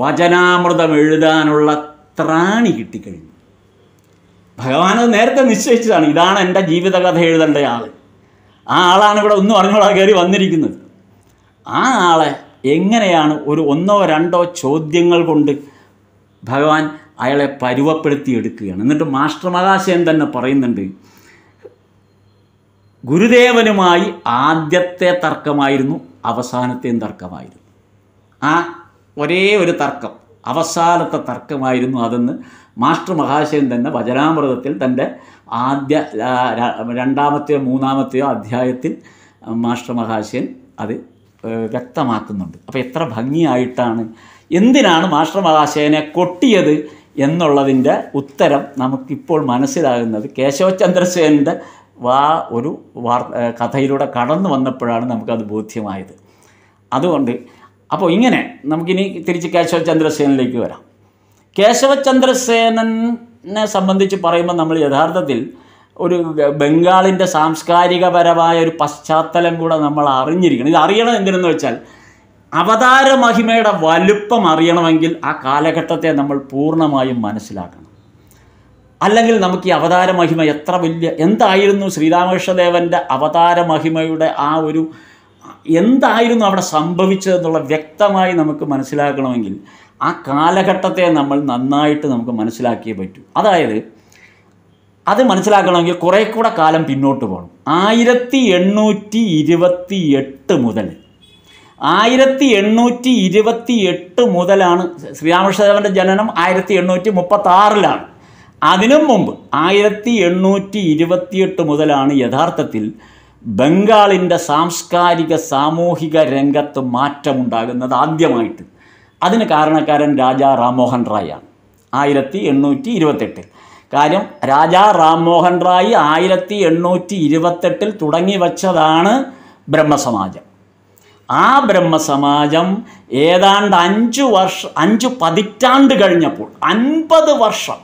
വചനാമൃതം എഴുതാനുള്ള ത്രാണി കിട്ടിക്കഴിഞ്ഞു ഭഗവാനത് നേരത്തെ നിശ്ചയിച്ചതാണ് ഇതാണ് എൻ്റെ ജീവിതകഥ എഴുതേണ്ട ആൾ ആ ആളാണ് ഇവിടെ ഒന്നും അറിഞ്ഞോളാ കയറി വന്നിരിക്കുന്നത് ആ ആളെ എങ്ങനെയാണ് ഒരു ഒന്നോ രണ്ടോ ചോദ്യങ്ങൾ കൊണ്ട് ഭഗവാൻ അയാളെ പരുവപ്പെടുത്തി എടുക്കുകയാണ് എന്നിട്ട് മാസ്റ്റർ മഹാശയൻ തന്നെ പറയുന്നുണ്ട് ഗുരുദേവനുമായി ആദ്യത്തെ തർക്കമായിരുന്നു അവസാനത്തെയും തർക്കമായിരുന്നു ആ ഒരേ ഒരു തർക്കം അവസാനത്തെ തർക്കമായിരുന്നു അതെന്ന് മാസ്റ്റർ മഹാശയൻ തന്നെ വചനാമൃതത്തിൽ തൻ്റെ ആദ്യ രണ്ടാമത്തെയോ മൂന്നാമത്തെയോ അധ്യായത്തിൽ മാസ്റ്റർ മഹാശയൻ അത് വ്യക്തമാക്കുന്നുണ്ട് അപ്പോൾ എത്ര ഭംഗിയായിട്ടാണ് എന്തിനാണ് മാസ്റ്റർ മഹാശയനെ കൊട്ടിയത് എന്നുള്ളതിൻ്റെ ഉത്തരം നമുക്കിപ്പോൾ മനസ്സിലാകുന്നത് കേശവചന്ദ്രസേനൻ്റെ വാ ഒരു വാർ കഥയിലൂടെ കടന്നു വന്നപ്പോഴാണ് നമുക്കത് ബോധ്യമായത് അതുകൊണ്ട് അപ്പോൾ ഇങ്ങനെ നമുക്കിനി തിരിച്ച് കേശവചന്ദ്രസേനിലേക്ക് വരാം കേശവചന്ദ്രസേനനെ സംബന്ധിച്ച് പറയുമ്പോൾ നമ്മൾ യഥാർത്ഥത്തിൽ ഒരു ബംഗാളിൻ്റെ സാംസ്കാരികപരമായ ഒരു പശ്ചാത്തലം കൂടെ നമ്മൾ അറിഞ്ഞിരിക്കണം ഇത് അറിയണം എന്തിനെന്ന് വെച്ചാൽ അവതാര മഹിമയുടെ വലുപ്പം അറിയണമെങ്കിൽ ആ കാലഘട്ടത്തെ നമ്മൾ പൂർണ്ണമായും മനസ്സിലാക്കണം അല്ലെങ്കിൽ നമുക്ക് ഈ അവതാര മഹിമ എത്ര വലിയ എന്തായിരുന്നു ശ്രീരാമകൃഷ്ണദേവൻ്റെ അവതാര മഹിമയുടെ ആ ഒരു എന്തായിരുന്നു അവിടെ സംഭവിച്ചതെന്നുള്ള വ്യക്തമായി നമുക്ക് മനസ്സിലാക്കണമെങ്കിൽ ആ കാലഘട്ടത്തെ നമ്മൾ നന്നായിട്ട് നമുക്ക് മനസ്സിലാക്കിയേ പറ്റൂ അതായത് അത് മനസ്സിലാക്കണമെങ്കിൽ കുറേ കൂടെ കാലം പിന്നോട്ട് പോകണം ആയിരത്തി എണ്ണൂറ്റി ഇരുപത്തി എട്ട് മുതൽ ആയിരത്തി എണ്ണൂറ്റി ഇരുപത്തി എട്ട് മുതലാണ് ശ്രീരാമകൃഷ്ണദേവൻ്റെ ജനനം ആയിരത്തി എണ്ണൂറ്റി മുപ്പത്തി ആറിലാണ് അതിനും മുമ്പ് ആയിരത്തി എണ്ണൂറ്റി ഇരുപത്തിയെട്ട് മുതലാണ് യഥാർത്ഥത്തിൽ ബംഗാളിൻ്റെ സാംസ്കാരിക സാമൂഹിക രംഗത്ത് മാറ്റമുണ്ടാകുന്നത് ആദ്യമായിട്ട് അതിന് കാരണക്കാരൻ രാജാ റാംമോഹൻ റായ് ആണ് ആയിരത്തി എണ്ണൂറ്റി ഇരുപത്തെട്ടിൽ കാര്യം രാജാ റാംമോഹൻ റായ് ആയിരത്തി എണ്ണൂറ്റി ഇരുപത്തെട്ടിൽ തുടങ്ങി വച്ചതാണ് ബ്രഹ്മസമാജം ആ ബ്രഹ്മസമാജം ഏതാണ്ട് അഞ്ച് വർഷ അഞ്ച് പതിറ്റാണ്ട് കഴിഞ്ഞപ്പോൾ അൻപത് വർഷം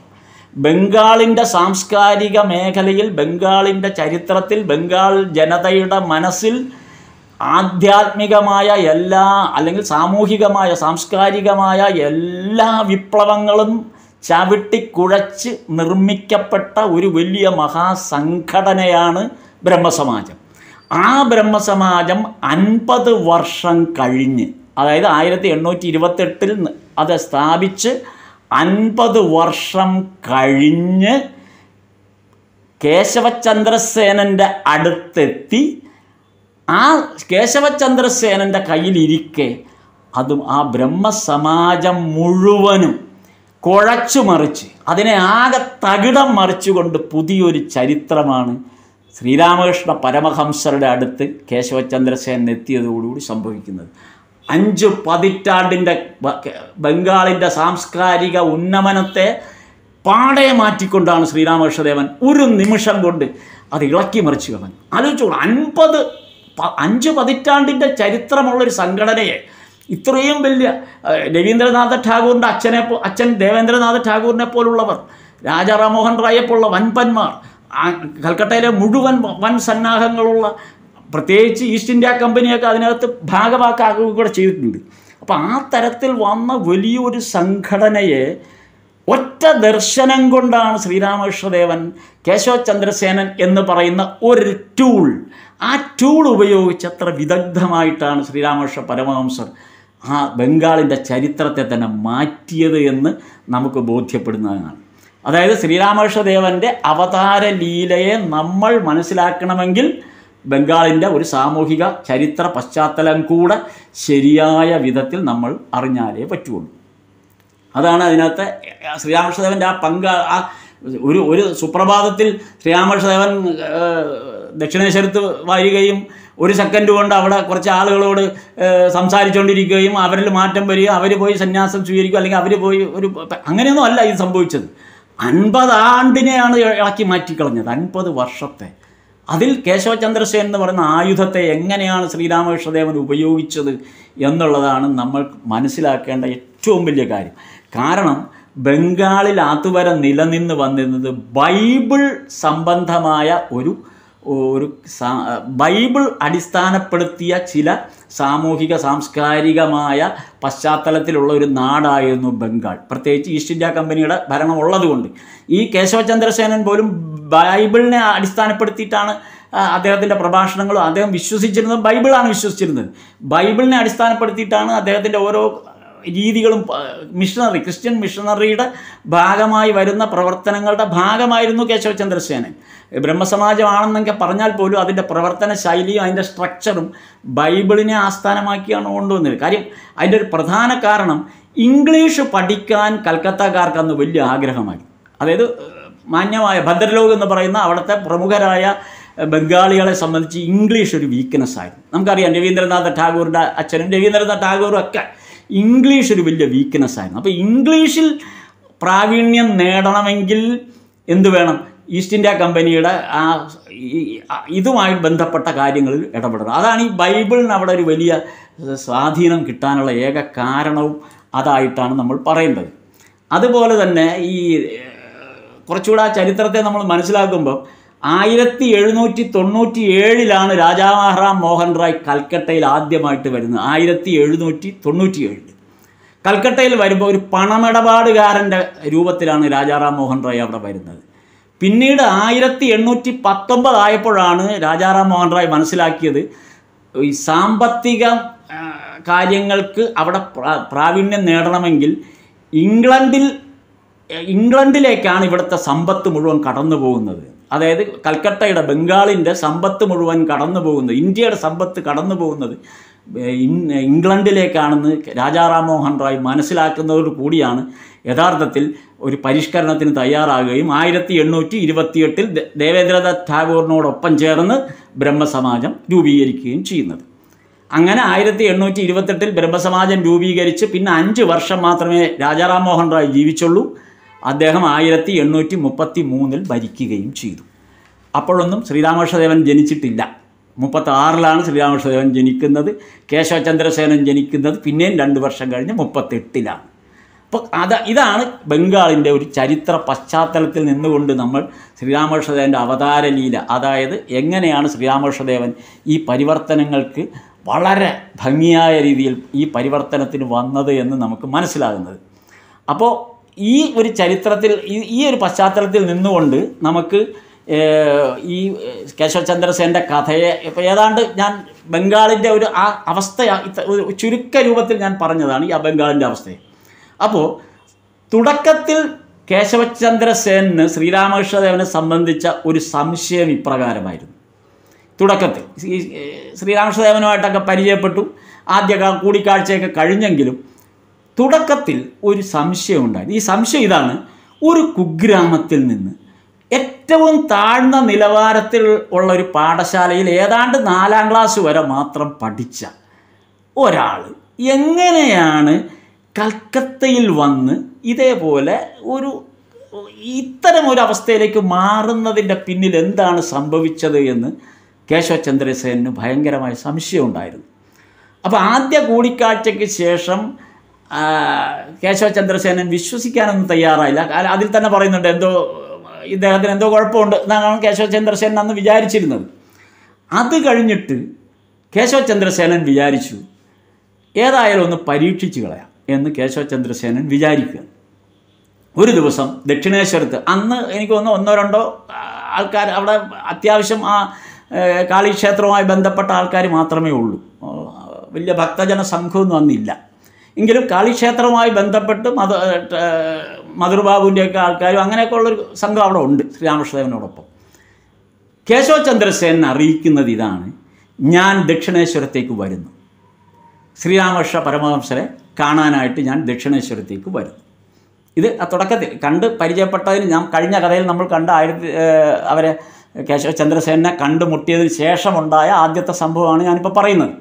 ബംഗാളിൻ്റെ സാംസ്കാരിക മേഖലയിൽ ബംഗാളിൻ്റെ ചരിത്രത്തിൽ ബംഗാൾ ജനതയുടെ മനസ്സിൽ ആധ്യാത്മികമായ എല്ലാ അല്ലെങ്കിൽ സാമൂഹികമായ സാംസ്കാരികമായ എല്ലാ വിപ്ലവങ്ങളും ചവിട്ടിക്കുഴച്ച് നിർമ്മിക്കപ്പെട്ട ഒരു വലിയ മഹാസംഘടനയാണ് ബ്രഹ്മസമാജം ആ ബ്രഹ്മസമാജം അൻപത് വർഷം കഴിഞ്ഞ് അതായത് ആയിരത്തി എണ്ണൂറ്റി ഇരുപത്തെട്ടിൽ അത് സ്ഥാപിച്ച് അൻപത് വർഷം കഴിഞ്ഞ് കേശവചന്ദ്രസേനൻ്റെ അടുത്തെത്തി ആ കേശവചന്ദ്രസേനൻ്റെ കയ്യിലിരിക്കെ അതും ആ ബ്രഹ്മസമാജം മുഴുവനും കുഴച്ചു മറിച്ച് അതിനെ ആകെ തകിടം മറിച്ചുകൊണ്ട് പുതിയൊരു ചരിത്രമാണ് ശ്രീരാമകൃഷ്ണ പരമഹംസരുടെ അടുത്ത് കേശവചന്ദ്രസേൻ എത്തിയതോടുകൂടി സംഭവിക്കുന്നത് അഞ്ച് പതിറ്റാണ്ടിൻ്റെ ബംഗാളിൻ്റെ സാംസ്കാരിക ഉന്നമനത്തെ പാടെ മാറ്റിക്കൊണ്ടാണ് ശ്രീരാമകൃഷ്ണദേവൻ ഒരു നിമിഷം കൊണ്ട് അത് ഇളക്കി മറിച്ചു കളഞ്ഞു ആലോചിച്ചോളൂ അൻപത് അഞ്ച് പതിറ്റാണ്ടിൻ്റെ ചരിത്രമുള്ളൊരു സംഘടനയെ ഇത്രയും വലിയ രവീന്ദ്രനാഥ ടാഗോറിൻ്റെ അച്ഛനെ അച്ഛൻ ദേവേന്ദ്രനാഥ ടാഗോറിനെ പോലുള്ളവർ രാജാറാം മോഹൻ റായെപ്പോലുള്ള വൻപന്മാർ കൽക്കട്ടയിലെ മുഴുവൻ വൻ സന്നാഹങ്ങളുള്ള പ്രത്യേകിച്ച് ഈസ്റ്റ് ഇന്ത്യ കമ്പനിയൊക്കെ അതിനകത്ത് ഭാഗമാക്കാകുകയും കൂടെ ചെയ്തിട്ടുണ്ട് അപ്പോൾ ആ തരത്തിൽ വന്ന വലിയൊരു സംഘടനയെ ഒറ്റ ദർശനം കൊണ്ടാണ് ശ്രീരാമകൃഷ്ണദേവൻ കേശവ ചന്ദ്രസേനൻ എന്ന് പറയുന്ന ഒരു ടൂൾ ആ ടൂൾ ഉപയോഗിച്ച് അത്ര വിദഗ്ധമായിട്ടാണ് ശ്രീരാമകൃഷ്ണ പരമഹംസർ ആ ബംഗാളിൻ്റെ ചരിത്രത്തെ തന്നെ മാറ്റിയത് എന്ന് നമുക്ക് ബോധ്യപ്പെടുന്നതാണ് അതായത് ശ്രീരാമകൃഷ്ണദേവൻ്റെ അവതാര ലീലയെ നമ്മൾ മനസ്സിലാക്കണമെങ്കിൽ ബംഗാളിൻ്റെ ഒരു സാമൂഹിക ചരിത്ര പശ്ചാത്തലം കൂടെ ശരിയായ വിധത്തിൽ നമ്മൾ അറിഞ്ഞാലേ പറ്റുള്ളൂ അതാണ് അതിനകത്ത് ശ്രീരാമകൃഷ്ണദേവൻ്റെ ആ പങ്ക് ആ ഒരു ഒരു സുപ്രഭാതത്തിൽ ശ്രീരാമകൃഷ്ണദേവൻ ദക്ഷിണേശ്വരത്ത് വാഴുകയും ഒരു സെക്കൻഡ് കൊണ്ട് അവിടെ കുറച്ച് ആളുകളോട് സംസാരിച്ചുകൊണ്ടിരിക്കുകയും അവരിൽ മാറ്റം വരികയും അവർ പോയി സന്യാസം സ്വീകരിക്കും അല്ലെങ്കിൽ അവർ പോയി ഒരു അങ്ങനെയൊന്നും അല്ല ഇത് സംഭവിച്ചത് അൻപതാണ്ടിനെയാണ് ഇളക്കി മാറ്റിക്കളഞ്ഞത് അൻപത് വർഷത്തെ അതിൽ കേശവ ചന്ദ്രസേൻ എന്ന് പറയുന്ന ആയുധത്തെ എങ്ങനെയാണ് ശ്രീരാമകൃഷ്ണദേവൻ ഉപയോഗിച്ചത് എന്നുള്ളതാണ് നമ്മൾ മനസ്സിലാക്കേണ്ട ഏറ്റവും വലിയ കാര്യം കാരണം ബംഗാളിൽ അതുവരെ നിലനിന്ന് വന്നിരുന്നത് ബൈബിൾ സംബന്ധമായ ഒരു ഒരു ബൈബിൾ അടിസ്ഥാനപ്പെടുത്തിയ ചില സാമൂഹിക സാംസ്കാരികമായ പശ്ചാത്തലത്തിലുള്ള ഒരു നാടായിരുന്നു ബംഗാൾ പ്രത്യേകിച്ച് ഈസ്റ്റ് ഇന്ത്യ കമ്പനിയുടെ ഭരണം ഉള്ളതുകൊണ്ട് ഈ കേശവചന്ദ്രസേനൻ പോലും ബൈബിളിനെ അടിസ്ഥാനപ്പെടുത്തിയിട്ടാണ് അദ്ദേഹത്തിൻ്റെ പ്രഭാഷണങ്ങളും അദ്ദേഹം വിശ്വസിച്ചിരുന്നത് ബൈബിളാണ് വിശ്വസിച്ചിരുന്നത് ബൈബിളിനെ അടിസ്ഥാനപ്പെടുത്തിയിട്ടാണ് അദ്ദേഹത്തിൻ്റെ ഓരോ രീതികളും മിഷണറി ക്രിസ്ത്യൻ മിഷണറിയുടെ ഭാഗമായി വരുന്ന പ്രവർത്തനങ്ങളുടെ ഭാഗമായിരുന്നു കേശവ ചന്ദ്രസേനൻ ബ്രഹ്മസമാജമാണെന്നൊക്കെ പറഞ്ഞാൽ പോലും അതിൻ്റെ പ്രവർത്തന ശൈലിയും അതിൻ്റെ സ്ട്രക്ചറും ബൈബിളിനെ ആസ്ഥാനമാക്കിയാണ് കൊണ്ടുവന്നത് കാര്യം അതിൻ്റെ ഒരു പ്രധാന കാരണം ഇംഗ്ലീഷ് പഠിക്കാൻ കൽക്കത്തക്കാർക്ക് അന്ന് വലിയ ആഗ്രഹമായി അതായത് മാന്യമായ ഭദ്രലോക് എന്ന് പറയുന്ന അവിടുത്തെ പ്രമുഖരായ ബംഗാളികളെ സംബന്ധിച്ച് ഇംഗ്ലീഷ് ഒരു വീക്ക്നെസ് ആയിരുന്നു നമുക്കറിയാം രവീന്ദ്രനാഥ് ടാഗോറിൻ്റെ അച്ഛനും രവീന്ദ്രനാഥ് ടാഗോറും ഒക്കെ ഇംഗ്ലീഷ് ഒരു വലിയ വീക്ക്നെസ് ആയിരുന്നു അപ്പോൾ ഇംഗ്ലീഷിൽ പ്രാവീണ്യം നേടണമെങ്കിൽ എന്ത് വേണം ഈസ്റ്റ് ഇന്ത്യ കമ്പനിയുടെ ആ ഇതുമായി ബന്ധപ്പെട്ട കാര്യങ്ങളിൽ ഇടപെടണം അതാണ് ഈ ബൈബിളിന് അവിടെ ഒരു വലിയ സ്വാധീനം കിട്ടാനുള്ള ഏക കാരണവും അതായിട്ടാണ് നമ്മൾ പറയുന്നത് അതുപോലെ തന്നെ ഈ കുറച്ചുകൂടെ ആ ചരിത്രത്തെ നമ്മൾ മനസ്സിലാക്കുമ്പോൾ ആയിരത്തി എഴുന്നൂറ്റി തൊണ്ണൂറ്റി ഏഴിലാണ് രാജാമഹാറാം മോഹൻ റായ് കൽക്കട്ടയിൽ ആദ്യമായിട്ട് വരുന്നത് ആയിരത്തി എഴുന്നൂറ്റി തൊണ്ണൂറ്റി ഏഴിൽ കൽക്കട്ടയിൽ വരുമ്പോൾ ഒരു പണമിടപാടുകാരൻ്റെ രൂപത്തിലാണ് രാജാറാം മോഹൻ റായ് അവിടെ വരുന്നത് പിന്നീട് ആയിരത്തി എണ്ണൂറ്റി പത്തൊമ്പത് ആയപ്പോഴാണ് രാജാറാം മോഹൻ റായ് മനസ്സിലാക്കിയത് ഈ സാമ്പത്തിക കാര്യങ്ങൾക്ക് അവിടെ പ്രാവീണ്യം നേടണമെങ്കിൽ ഇംഗ്ലണ്ടിൽ ഇംഗ്ലണ്ടിലേക്കാണ് ഇവിടുത്തെ സമ്പത്ത് മുഴുവൻ കടന്നു പോകുന്നത് അതായത് കൽക്കട്ടയുടെ ബംഗാളിൻ്റെ സമ്പത്ത് മുഴുവൻ കടന്നു പോകുന്നത് ഇന്ത്യയുടെ സമ്പത്ത് കടന്നു പോകുന്നത് ഇംഗ്ലണ്ടിലേക്കാണെന്ന് രാജാ മോഹൻ റോയ് മനസ്സിലാക്കുന്നതോട് കൂടിയാണ് യഥാർത്ഥത്തിൽ ഒരു പരിഷ്കരണത്തിന് തയ്യാറാകുകയും ആയിരത്തി എണ്ണൂറ്റി ഇരുപത്തിയെട്ടിൽ ദേവേന്ദ്രനാഥ് ടാഗോറിനോടൊപ്പം ചേർന്ന് ബ്രഹ്മസമാജം രൂപീകരിക്കുകയും ചെയ്യുന്നത് അങ്ങനെ ആയിരത്തി എണ്ണൂറ്റി ഇരുപത്തെട്ടിൽ ബ്രഹ്മസമാജം രൂപീകരിച്ച് പിന്നെ അഞ്ച് വർഷം മാത്രമേ രാജാറാം മോഹൻ റായ് ജീവിച്ചുള്ളൂ അദ്ദേഹം ആയിരത്തി എണ്ണൂറ്റി മുപ്പത്തി മൂന്നിൽ ഭരിക്കുകയും ചെയ്തു അപ്പോഴൊന്നും ശ്രീരാമകൃഷ്ണദേവൻ ജനിച്ചിട്ടില്ല മുപ്പത്താറിലാണ് ശ്രീരാമകൃഷ്ണദേവൻ ജനിക്കുന്നത് കേശവചന്ദ്രസേനൻ ജനിക്കുന്നത് പിന്നെയും രണ്ട് വർഷം കഴിഞ്ഞ് മുപ്പത്തെട്ടിലാണ് അപ്പോൾ അത് ഇതാണ് ബംഗാളിൻ്റെ ഒരു ചരിത്ര പശ്ചാത്തലത്തിൽ നിന്നുകൊണ്ട് നമ്മൾ ശ്രീരാമകൃഷ്ണദേവൻ്റെ അവതാരലീല അതായത് എങ്ങനെയാണ് ശ്രീരാമകൃഷ്ണദേവൻ ഈ പരിവർത്തനങ്ങൾക്ക് വളരെ ഭംഗിയായ രീതിയിൽ ഈ പരിവർത്തനത്തിന് വന്നത് എന്ന് നമുക്ക് മനസ്സിലാകുന്നത് അപ്പോൾ ഈ ഒരു ചരിത്രത്തിൽ ഈ ഒരു പശ്ചാത്തലത്തിൽ നിന്നുകൊണ്ട് നമുക്ക് ഈ കേശവചന്ദ്രസേൻ്റെ കഥയെ ഇപ്പോൾ ഏതാണ്ട് ഞാൻ ബംഗാളിൻ്റെ ഒരു ആ അവസ്ഥ ഒരു ചുരുക്ക രൂപത്തിൽ ഞാൻ പറഞ്ഞതാണ് ഈ ബംഗാളിൻ്റെ അവസ്ഥയെ അപ്പോൾ തുടക്കത്തിൽ കേശവചന്ദ്രസേനന് ശ്രീരാമകൃഷ്ണദേവനെ സംബന്ധിച്ച ഒരു സംശയം ഇപ്രകാരമായിരുന്നു തുടക്കത്തിൽ ശ്രീരാമകൃഷ്ണദേവനുമായിട്ടൊക്കെ പരിചയപ്പെട്ടു ആദ്യ കൂടിക്കാഴ്ചയൊക്കെ കഴിഞ്ഞെങ്കിലും തുടക്കത്തിൽ ഒരു സംശയം ഉണ്ടായി ഈ സംശയം ഇതാണ് ഒരു കുഗ്രാമത്തിൽ നിന്ന് ഏറ്റവും താഴ്ന്ന നിലവാരത്തിൽ ഉള്ള ഒരു പാഠശാലയിൽ ഏതാണ്ട് നാലാം ക്ലാസ് വരെ മാത്രം പഠിച്ച ഒരാൾ എങ്ങനെയാണ് കൽക്കത്തയിൽ വന്ന് ഇതേപോലെ ഒരു ഇത്തരം ഒരു അവസ്ഥയിലേക്ക് മാറുന്നതിൻ്റെ പിന്നിൽ എന്താണ് സംഭവിച്ചത് എന്ന് കേശവചന്ദ്രസേനു ഭയങ്കരമായ സംശയം ഉണ്ടായിരുന്നു അപ്പോൾ ആദ്യ കൂടിക്കാഴ്ചയ്ക്ക് ശേഷം കേശവ ചന്ദ്രസേനൻ വിശ്വസിക്കാനൊന്നും തയ്യാറായില്ല അതിൽ തന്നെ പറയുന്നുണ്ട് എന്തോ ഇദ്ദേഹത്തിന് എന്തോ കുഴപ്പമുണ്ട് എന്നാണ് കേശവ ചന്ദ്രസേനൻ അന്ന് വിചാരിച്ചിരുന്നത് അത് കഴിഞ്ഞിട്ട് കേശവ ചന്ദ്രസേനൻ വിചാരിച്ചു ഏതായാലും ഒന്ന് പരീക്ഷിച്ചു കളയാം എന്ന് കേശവ ചന്ദ്രസേനൻ വിചാരിക്കുക ഒരു ദിവസം ദക്ഷിണേശ്വരത്ത് അന്ന് എനിക്ക് തോന്നുന്നു ഒന്നോ രണ്ടോ ആൾക്കാർ അവിടെ അത്യാവശ്യം ആ കാളിക്ഷേത്രവുമായി ബന്ധപ്പെട്ട ആൾക്കാർ മാത്രമേ ഉള്ളൂ വലിയ ഭക്തജന സംഘമൊന്നും അന്നില്ല എങ്കിലും കാളിക്ഷേത്രവുമായി ബന്ധപ്പെട്ട് മത മധുർബാബുവിൻ്റെയൊക്കെ ആൾക്കാരും അങ്ങനെയൊക്കെ ഉള്ളൊരു സംഘം അവിടെ ഉണ്ട് ശ്രീരാമകൃഷ്ണദേവനോടൊപ്പം കേശവ ചന്ദ്രസേനൻ അറിയിക്കുന്നത് ഇതാണ് ഞാൻ ദക്ഷിണേശ്വരത്തേക്ക് വരുന്നു ശ്രീരാമകൃഷ്ണ പരമഹംസരെ കാണാനായിട്ട് ഞാൻ ദക്ഷിണേശ്വരത്തേക്ക് വരുന്നു ഇത് ആ തുടക്കത്തിൽ കണ്ട് പരിചയപ്പെട്ടതിന് ഞാൻ കഴിഞ്ഞ കഥയിൽ നമ്മൾ കണ്ട ആയിരത്തി അവരെ കേശവ ചന്ദ്രസേനെ കണ്ടുമുട്ടിയതിന് ശേഷമുണ്ടായ ആദ്യത്തെ സംഭവമാണ് ഞാനിപ്പോൾ പറയുന്നത്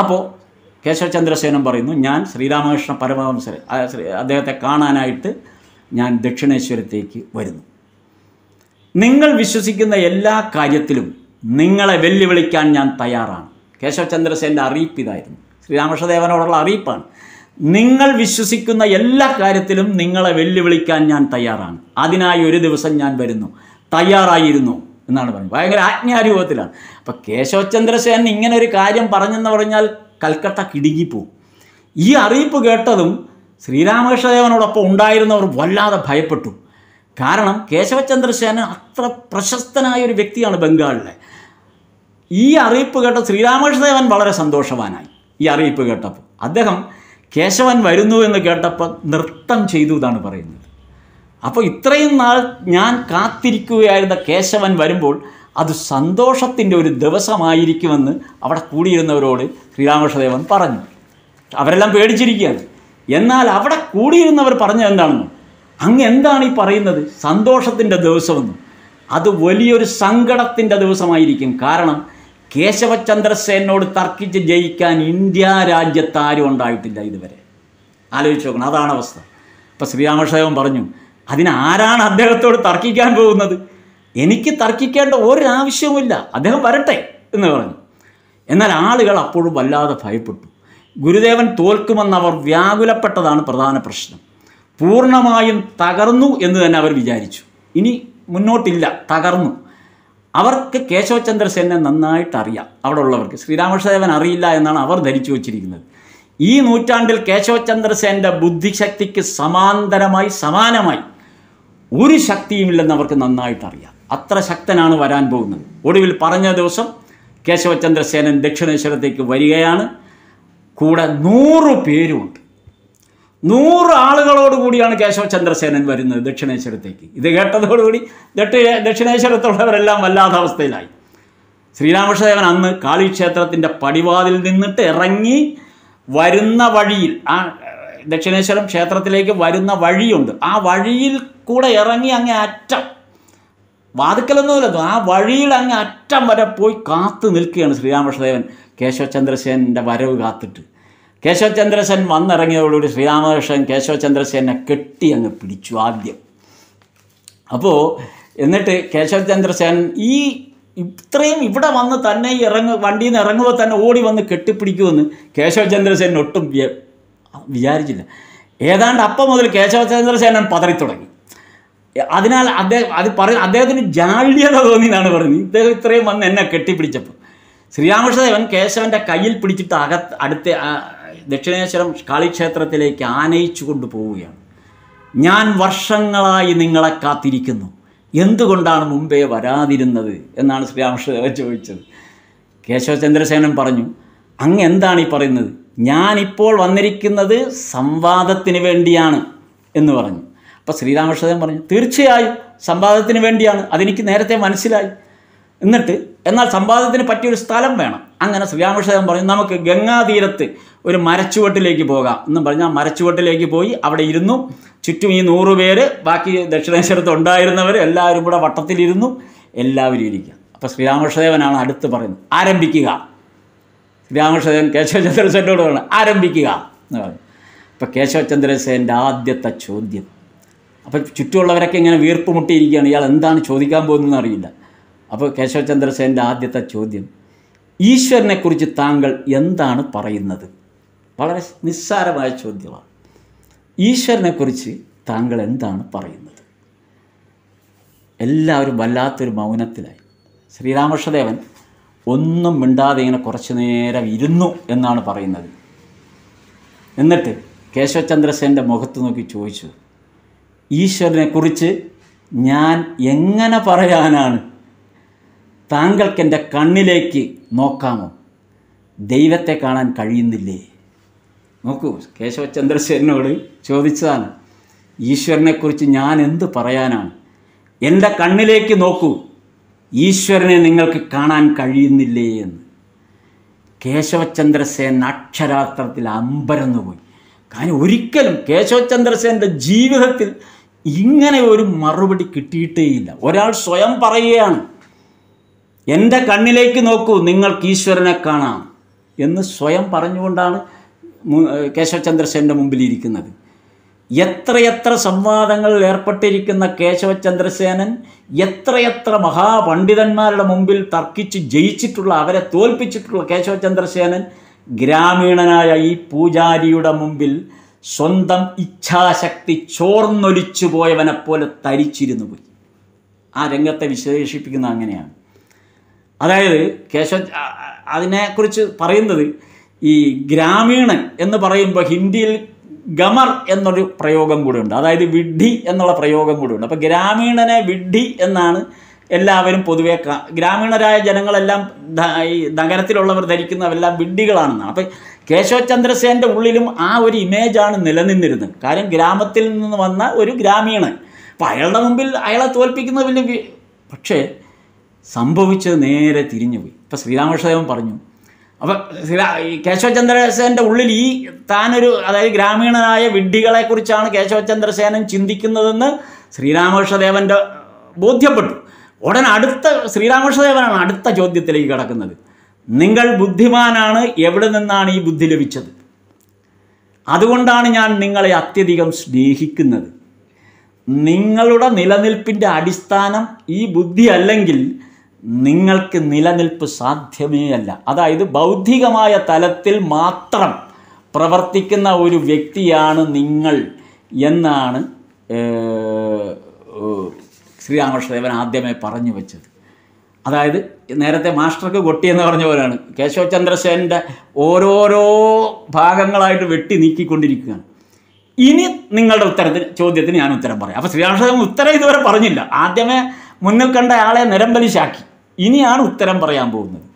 അപ്പോൾ കേശവചന്ദ്രസേനം പറയുന്നു ഞാൻ ശ്രീരാമകൃഷ്ണ പരമഹംസർ അദ്ദേഹത്തെ കാണാനായിട്ട് ഞാൻ ദക്ഷിണേശ്വരത്തേക്ക് വരുന്നു നിങ്ങൾ വിശ്വസിക്കുന്ന എല്ലാ കാര്യത്തിലും നിങ്ങളെ വെല്ലുവിളിക്കാൻ ഞാൻ തയ്യാറാണ് കേശവചന്ദ്രസേൻ്റെ അറിയിപ്പ് ഇതായിരുന്നു ശ്രീരാമകൃഷ്ണദേവനോടുള്ള അറിയിപ്പാണ് നിങ്ങൾ വിശ്വസിക്കുന്ന എല്ലാ കാര്യത്തിലും നിങ്ങളെ വെല്ലുവിളിക്കാൻ ഞാൻ തയ്യാറാണ് അതിനായി ഒരു ദിവസം ഞാൻ വരുന്നു തയ്യാറായിരുന്നു എന്നാണ് പറഞ്ഞത് ഭയങ്കര ആജ്ഞാരൂപത്തിലാണ് അപ്പോൾ കേശവചന്ദ്രസേൻ ഇങ്ങനെ ഒരു കാര്യം പറഞ്ഞെന്ന് പറഞ്ഞാൽ കൽക്കട്ട കിടുങ്ങി ഈ അറിയിപ്പ് കേട്ടതും ശ്രീരാമകൃഷ്ണദേവനോടൊപ്പം ഉണ്ടായിരുന്നവർ വല്ലാതെ ഭയപ്പെട്ടു കാരണം കേശവചന്ദ്രസേനൻ അത്ര പ്രശസ്തനായ ഒരു വ്യക്തിയാണ് ബംഗാളിലെ ഈ അറിയിപ്പ് കേട്ട ശ്രീരാമകൃഷ്ണദേവൻ വളരെ സന്തോഷവാനായി ഈ അറിയിപ്പ് കേട്ടപ്പോൾ അദ്ദേഹം കേശവൻ വരുന്നു എന്ന് കേട്ടപ്പോൾ നൃത്തം ചെയ്തു എന്നാണ് പറയുന്നത് അപ്പോൾ ഇത്രയും നാൾ ഞാൻ കാത്തിരിക്കുകയായിരുന്ന കേശവൻ വരുമ്പോൾ അത് സന്തോഷത്തിൻ്റെ ഒരു ദിവസമായിരിക്കുമെന്ന് അവിടെ കൂടിയിരുന്നവരോട് ശ്രീരാമകൃഷ്ണദേവൻ പറഞ്ഞു അവരെല്ലാം പേടിച്ചിരിക്കുകയാണ് എന്നാൽ അവിടെ കൂടിയിരുന്നവർ പറഞ്ഞത് എന്താണെന്ന് അങ്ങ് എന്താണ് ഈ പറയുന്നത് സന്തോഷത്തിൻ്റെ ദിവസമെന്ന് അത് വലിയൊരു സങ്കടത്തിൻ്റെ ദിവസമായിരിക്കും കാരണം കേശവചന്ദ്രസേനോട് തർക്കിച്ച് ജയിക്കാൻ ഇന്ത്യ രാജ്യത്താരും ഉണ്ടായിട്ടില്ല ഇതുവരെ ആലോചിച്ച് നോക്കണം അതാണ് അവസ്ഥ അപ്പോൾ ശ്രീരാമകൃഷ്ണദേവൻ പറഞ്ഞു അതിനാരാണ് അദ്ദേഹത്തോട് തർക്കിക്കാൻ പോകുന്നത് എനിക്ക് തർക്കിക്കേണ്ട ഒരാവശ്യവുമില്ല അദ്ദേഹം വരട്ടെ എന്ന് പറഞ്ഞു എന്നാൽ ആളുകൾ അപ്പോഴും വല്ലാതെ ഭയപ്പെട്ടു ഗുരുദേവൻ അവർ വ്യാകുലപ്പെട്ടതാണ് പ്രധാന പ്രശ്നം പൂർണ്ണമായും തകർന്നു എന്ന് തന്നെ അവർ വിചാരിച്ചു ഇനി മുന്നോട്ടില്ല തകർന്നു അവർക്ക് കേശവചന്ദ്ര സെന്നെ നന്നായിട്ട് അറിയാം അവിടെ ഉള്ളവർക്ക് ശ്രീരാമകൃഷ്ണദേവൻ അറിയില്ല എന്നാണ് അവർ ധരിച്ചു വച്ചിരിക്കുന്നത് ഈ നൂറ്റാണ്ടിൽ കേശവചന്ദ്ര സെൻ്റെ ബുദ്ധിശക്തിക്ക് സമാന്തരമായി സമാനമായി ഒരു ശക്തിയുമില്ലെന്ന് അവർക്ക് നന്നായിട്ട് അറിയാം അത്ര ശക്തനാണ് വരാൻ പോകുന്നത് ഒടുവിൽ പറഞ്ഞ ദിവസം കേശവചന്ദ്രസേനൻ ദക്ഷിണേശ്വരത്തേക്ക് വരികയാണ് കൂടെ നൂറ് പേരുമുണ്ട് നൂറ് ആളുകളോട് കൂടിയാണ് കേശവചന്ദ്രസേനൻ വരുന്നത് ദക്ഷിണേശ്വരത്തേക്ക് ഇത് കേട്ടതോടുകൂടി ദക്ഷി ദക്ഷിണേശ്വരത്തുള്ളവരെല്ലാം വല്ലാത്ത അവസ്ഥയിലായി ശ്രീരാമകൃഷ്ണദേവൻ അന്ന് കാളിക്ഷേത്രത്തിൻ്റെ പടിവാതിൽ നിന്നിട്ട് ഇറങ്ങി വരുന്ന വഴിയിൽ ആ ദക്ഷിണേശ്വരം ക്ഷേത്രത്തിലേക്ക് വരുന്ന വഴിയുണ്ട് ആ വഴിയിൽ കൂടെ ഇറങ്ങി അങ്ങേ അറ്റം വാതുക്കലൊന്നുമില്ല ആ വഴിയിൽ അങ്ങ് അറ്റം വരെ പോയി കാത്തു നിൽക്കുകയാണ് ശ്രീരാമകൃഷ്ണദേവൻ കേശവചന്ദ്രസേനൻ്റെ വരവ് കാത്തിട്ട് കേശവചന്ദ്രസേൻ വന്നിറങ്ങിയതോടുകൂടി ശ്രീരാമകൃഷ്ണൻ കേശവചന്ദ്രസേനെ കെട്ടി അങ്ങ് പിടിച്ചു ആദ്യം അപ്പോൾ എന്നിട്ട് കേശവചന്ദ്രസേൻ ഈ ഇത്രയും ഇവിടെ വന്ന് തന്നെ ഇറങ്ങ വണ്ടിയിൽ നിന്ന് ഇറങ്ങുമ്പോൾ തന്നെ ഓടി വന്ന് കെട്ടിപ്പിടിക്കുമെന്ന് കേശവചന്ദ്രസേൻ ഒട്ടും വിചാരിച്ചില്ല ഏതാണ്ട് അപ്പം മുതൽ കേശവചന്ദ്രസേനൻ തുടങ്ങി അതിനാൽ അദ്ദേഹം അത് പറ അദ്ദേഹത്തിന് ജാള്യത എന്നാണ് പറഞ്ഞത് ഇദ്ദേഹം ഇത്രയും വന്ന് എന്നെ കെട്ടിപ്പിടിച്ചപ്പോൾ ശ്രീരാമകൃഷ്ണദേവൻ കേശവൻ്റെ കയ്യിൽ പിടിച്ചിട്ട് അകത്ത് അടുത്ത ദക്ഷിണേശ്വരം കാളിക്ഷേത്രത്തിലേക്ക് ആനയിച്ചു കൊണ്ടുപോവുകയാണ് ഞാൻ വർഷങ്ങളായി നിങ്ങളെ കാത്തിരിക്കുന്നു എന്തുകൊണ്ടാണ് മുമ്പേ വരാതിരുന്നത് എന്നാണ് ശ്രീരാമകൃഷ്ണദേവൻ ചോദിച്ചത് കേശവചന്ദ്രസേനൻ പറഞ്ഞു അങ്ങ് എന്താണ് ഈ പറയുന്നത് ഞാനിപ്പോൾ വന്നിരിക്കുന്നത് സംവാദത്തിന് വേണ്ടിയാണ് എന്ന് പറഞ്ഞു അപ്പോൾ ശ്രീരാമകൃഷ്ണദേവൻ പറഞ്ഞു തീർച്ചയായും സമ്പാദത്തിന് വേണ്ടിയാണ് അതെനിക്ക് നേരത്തെ മനസ്സിലായി എന്നിട്ട് എന്നാൽ സമ്പാദത്തിന് പറ്റിയൊരു സ്ഥലം വേണം അങ്ങനെ ശ്രീരാമകൃഷ്ണദേവൻ പറഞ്ഞു നമുക്ക് ഗംഗാതീരത്ത് ഒരു മരച്ചുവട്ടിലേക്ക് പോകാം എന്ന് പറഞ്ഞാൽ മരച്ചുവട്ടിലേക്ക് പോയി അവിടെ ഇരുന്നു ചുറ്റും ഈ നൂറ് പേര് ബാക്കി ദക്ഷിണേശ്വരത്ത് ഉണ്ടായിരുന്നവർ എല്ലാവരും കൂടെ വട്ടത്തിലിരുന്നു എല്ലാവരും ഇരിക്കുക അപ്പോൾ ശ്രീരാമകൃഷ്ണദേവനാണ് അടുത്ത് പറയുന്നത് ആരംഭിക്കുക ശ്രീരാമകൃഷ്ണദേവൻ കേശവചന്ദ്രസേനോട് പറഞ്ഞു ആരംഭിക്കുക എന്ന് പറഞ്ഞു അപ്പോൾ കേശവചന്ദ്രസേൻ്റെ ആദ്യത്തെ ചോദ്യം അപ്പോൾ ചുറ്റുമുള്ളവരൊക്കെ ഇങ്ങനെ വീർപ്പ് മുട്ടിയിരിക്കുകയാണ് ഇയാൾ എന്താണ് ചോദിക്കാൻ പോകുന്നതെന്ന് അറിയില്ല അപ്പോൾ കേശവചന്ദ്രസേൻ്റെ ആദ്യത്തെ ചോദ്യം ഈശ്വരനെക്കുറിച്ച് താങ്കൾ എന്താണ് പറയുന്നത് വളരെ നിസ്സാരമായ ചോദ്യമാണ് ഈശ്വരനെക്കുറിച്ച് താങ്കൾ എന്താണ് പറയുന്നത് എല്ലാവരും വല്ലാത്തൊരു മൗനത്തിലായി ശ്രീരാമകൃഷ്ണദേവൻ ഒന്നും മിണ്ടാതെ ഇങ്ങനെ കുറച്ച് നേരം ഇരുന്നു എന്നാണ് പറയുന്നത് എന്നിട്ട് കേശവചന്ദ്രസേൻ്റെ മുഖത്ത് നോക്കി ചോദിച്ചു ഈശ്വരനെക്കുറിച്ച് ഞാൻ എങ്ങനെ പറയാനാണ് എൻ്റെ കണ്ണിലേക്ക് നോക്കാമോ ദൈവത്തെ കാണാൻ കഴിയുന്നില്ലേ നോക്കൂ കേശവചന്ദ്രശേഖരനോട് ചോദിച്ചതാണ് ഈശ്വരനെക്കുറിച്ച് ഞാൻ എന്ത് പറയാനാണ് എൻ്റെ കണ്ണിലേക്ക് നോക്കൂ ഈശ്വരനെ നിങ്ങൾക്ക് കാണാൻ കഴിയുന്നില്ലേ എന്ന് കേശവചന്ദ്രസേൻ അക്ഷരാർത്ഥത്തിൽ അമ്പരന്നുപോയി കാരണം ഒരിക്കലും കേശവചന്ദ്രസേൻ്റെ ജീവിതത്തിൽ ഇങ്ങനെ ഒരു മറുപടി കിട്ടിയിട്ടേയില്ല ഒരാൾ സ്വയം പറയുകയാണ് എൻ്റെ കണ്ണിലേക്ക് നോക്കൂ നിങ്ങൾക്ക് ഈശ്വരനെ കാണാം എന്ന് സ്വയം പറഞ്ഞുകൊണ്ടാണ് കേശവചന്ദ്രസേൻ്റെ മുമ്പിലിരിക്കുന്നത് എത്രയെത്ര സംവാദങ്ങളിൽ ഏർപ്പെട്ടിരിക്കുന്ന കേശവചന്ദ്രസേനൻ എത്രയെത്ര മഹാപണ്ഡിതന്മാരുടെ മുമ്പിൽ തർക്കിച്ച് ജയിച്ചിട്ടുള്ള അവരെ തോൽപ്പിച്ചിട്ടുള്ള കേശവചന്ദ്രസേനൻ ഗ്രാമീണനായ ഈ പൂജാരിയുടെ മുമ്പിൽ സ്വന്തം ഇച്ഛാശക്തി ചോർന്നൊലിച്ചു പോയവനെപ്പോലെ തരിച്ചിരുന്നു പോയി ആ രംഗത്തെ വിശേഷിപ്പിക്കുന്ന അങ്ങനെയാണ് അതായത് കേശവ അതിനെക്കുറിച്ച് പറയുന്നത് ഈ ഗ്രാമീണൻ എന്ന് പറയുമ്പോൾ ഹിന്ദിയിൽ ഗമർ എന്നൊരു പ്രയോഗം കൂടെയുണ്ട് അതായത് വിഡ്ഢി എന്നുള്ള പ്രയോഗം കൂടെയുണ്ട് അപ്പോൾ ഗ്രാമീണനെ വിഡ്ഢി എന്നാണ് എല്ലാവരും പൊതുവേ ഗ്രാമീണരായ ജനങ്ങളെല്ലാം ഈ നഗരത്തിലുള്ളവർ ധരിക്കുന്നവരെല്ലാം വിഡ്ഢികളാണെന്നാണ് അപ്പം കേശവ ചന്ദ്രസേൻ്റെ ഉള്ളിലും ആ ഒരു ഇമേജാണ് നിലനിന്നിരുന്നത് കാര്യം ഗ്രാമത്തിൽ നിന്ന് വന്ന ഒരു ഗ്രാമീണൻ അപ്പം അയാളുടെ മുമ്പിൽ അയാളെ തോൽപ്പിക്കുന്നത് പക്ഷേ സംഭവിച്ചത് നേരെ തിരിഞ്ഞുപോയി ഇപ്പം ശ്രീരാമകൃഷ്ണദേവൻ പറഞ്ഞു അപ്പം ശ്രീരാ കേശവചന്ദ്രസേൻ്റെ ഉള്ളിൽ ഈ താനൊരു അതായത് ഗ്രാമീണനായ വിഡ്ഢികളെക്കുറിച്ചാണ് കേശവചന്ദ്രസേനൻ ചിന്തിക്കുന്നതെന്ന് ശ്രീരാമകൃഷ്ണദേവൻ്റെ ബോധ്യപ്പെട്ടു ഉടൻ അടുത്ത ശ്രീരാമകൃഷ്ണദേവനാണ് അടുത്ത ചോദ്യത്തിലേക്ക് കടക്കുന്നത് നിങ്ങൾ ബുദ്ധിമാനാണ് എവിടെ നിന്നാണ് ഈ ബുദ്ധി ലഭിച്ചത് അതുകൊണ്ടാണ് ഞാൻ നിങ്ങളെ അത്യധികം സ്നേഹിക്കുന്നത് നിങ്ങളുടെ നിലനിൽപ്പിൻ്റെ അടിസ്ഥാനം ഈ ബുദ്ധി അല്ലെങ്കിൽ നിങ്ങൾക്ക് നിലനിൽപ്പ് സാധ്യമേ അല്ല അതായത് ബൗദ്ധികമായ തലത്തിൽ മാത്രം പ്രവർത്തിക്കുന്ന ഒരു വ്യക്തിയാണ് നിങ്ങൾ എന്നാണ് ശ്രീരാമകൃഷ്ണദേവൻ ആദ്യമേ പറഞ്ഞു വെച്ചത് അതായത് നേരത്തെ മാസ്റ്റർക്ക് കൊട്ടി എന്ന് പറഞ്ഞ പോലെയാണ് കേശവ ഓരോരോ ഭാഗങ്ങളായിട്ട് വെട്ടി നീക്കിക്കൊണ്ടിരിക്കുകയാണ് ഇനി നിങ്ങളുടെ ഉത്തരത്തിന് ചോദ്യത്തിന് ഞാൻ ഉത്തരം പറയാം അപ്പോൾ ശ്രീരാമകൃഷ്ണദേവൻ ഉത്തരം ഇതുവരെ പറഞ്ഞില്ല ആദ്യമേ മുന്നിൽ കണ്ട ആളെ നിരമ്പലിശാക്കി ഇനിയാണ് ഉത്തരം പറയാൻ പോകുന്നത്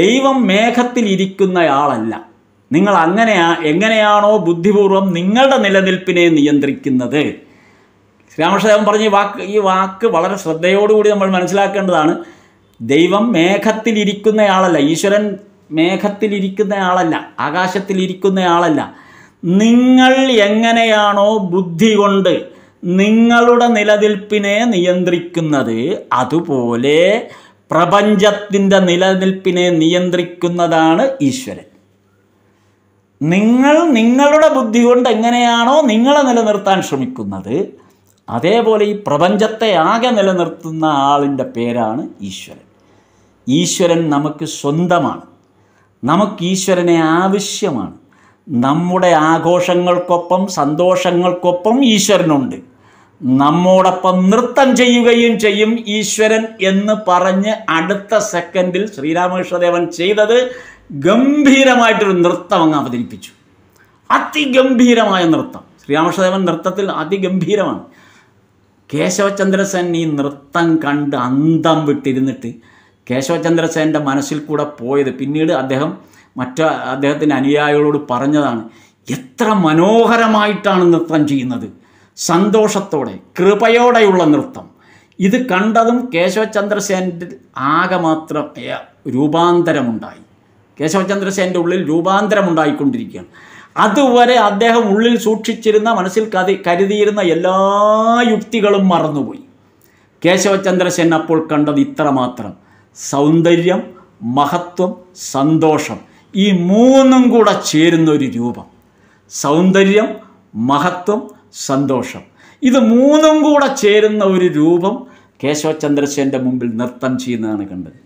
ദൈവം മേഘത്തിലിരിക്കുന്നയാളല്ല നിങ്ങൾ അങ്ങനെയാ എങ്ങനെയാണോ ബുദ്ധിപൂർവം നിങ്ങളുടെ നിലനിൽപ്പിനെ നിയന്ത്രിക്കുന്നത് രാമകൃഷ്ണദേവൻ പറഞ്ഞ ഈ വാക്ക് ഈ വാക്ക് വളരെ ശ്രദ്ധയോടുകൂടി നമ്മൾ മനസ്സിലാക്കേണ്ടതാണ് ദൈവം മേഘത്തിലിരിക്കുന്നയാളല്ല ഈശ്വരൻ മേഘത്തിലിരിക്കുന്നയാളല്ല ആകാശത്തിലിരിക്കുന്നയാളല്ല നിങ്ങൾ എങ്ങനെയാണോ ബുദ്ധി കൊണ്ട് നിങ്ങളുടെ നിലനിൽപ്പിനെ നിയന്ത്രിക്കുന്നത് അതുപോലെ പ്രപഞ്ചത്തിൻ്റെ നിലനിൽപ്പിനെ നിയന്ത്രിക്കുന്നതാണ് ഈശ്വരൻ നിങ്ങൾ നിങ്ങളുടെ ബുദ്ധി കൊണ്ട് എങ്ങനെയാണോ നിങ്ങളെ നിലനിർത്താൻ ശ്രമിക്കുന്നത് അതേപോലെ ഈ പ്രപഞ്ചത്തെ ആകെ നിലനിർത്തുന്ന ആളിൻ്റെ പേരാണ് ഈശ്വരൻ ഈശ്വരൻ നമുക്ക് സ്വന്തമാണ് നമുക്ക് ഈശ്വരനെ ആവശ്യമാണ് നമ്മുടെ ആഘോഷങ്ങൾക്കൊപ്പം സന്തോഷങ്ങൾക്കൊപ്പം ഈശ്വരനുണ്ട് നമ്മോടൊപ്പം നൃത്തം ചെയ്യുകയും ചെയ്യും ഈശ്വരൻ എന്ന് പറഞ്ഞ് അടുത്ത സെക്കൻഡിൽ ശ്രീരാമകൃഷ്ണദേവൻ ചെയ്തത് ഗംഭീരമായിട്ടൊരു നൃത്തം അങ്ങ് അവതരിപ്പിച്ചു അതിഗംഭീരമായ നൃത്തം ശ്രീരാമകൃഷ്ണദേവൻ നൃത്തത്തിൽ അതിഗംഭീരമാണ് കേശവചന്ദ്ര സെൻ ഈ നൃത്തം കണ്ട് അന്തം വിട്ടിരുന്നിട്ട് കേശവചന്ദ്ര സെൻ്റെ മനസ്സിൽ കൂടെ പോയത് പിന്നീട് അദ്ദേഹം മറ്റ അദ്ദേഹത്തിൻ്റെ അനുയായികളോട് പറഞ്ഞതാണ് എത്ര മനോഹരമായിട്ടാണ് നൃത്തം ചെയ്യുന്നത് സന്തോഷത്തോടെ കൃപയോടെയുള്ള നൃത്തം ഇത് കണ്ടതും കേശവചന്ദ്രസേൻ്റെ ആകെ മാത്രം രൂപാന്തരമുണ്ടായി കേശവചന്ദ്രസേൻ്റെ ഉള്ളിൽ രൂപാന്തരമുണ്ടായിക്കൊണ്ടിരിക്കുകയാണ് അതുവരെ അദ്ദേഹം ഉള്ളിൽ സൂക്ഷിച്ചിരുന്ന മനസ്സിൽ കതി കരുതിയിരുന്ന എല്ലാ യുക്തികളും മറന്നുപോയി കേശവചന്ദ്രസേൻ അപ്പോൾ കണ്ടത് ഇത്രമാത്രം സൗന്ദര്യം മഹത്വം സന്തോഷം ഈ മൂന്നും കൂടെ ചേരുന്ന ഒരു രൂപം സൗന്ദര്യം മഹത്വം സന്തോഷം ഇത് മൂന്നും കൂടെ ചേരുന്ന ഒരു രൂപം കേശവചന്ദ്രസേൻ്റെ മുമ്പിൽ നൃത്തം ചെയ്യുന്നതാണ് കണ്ടത്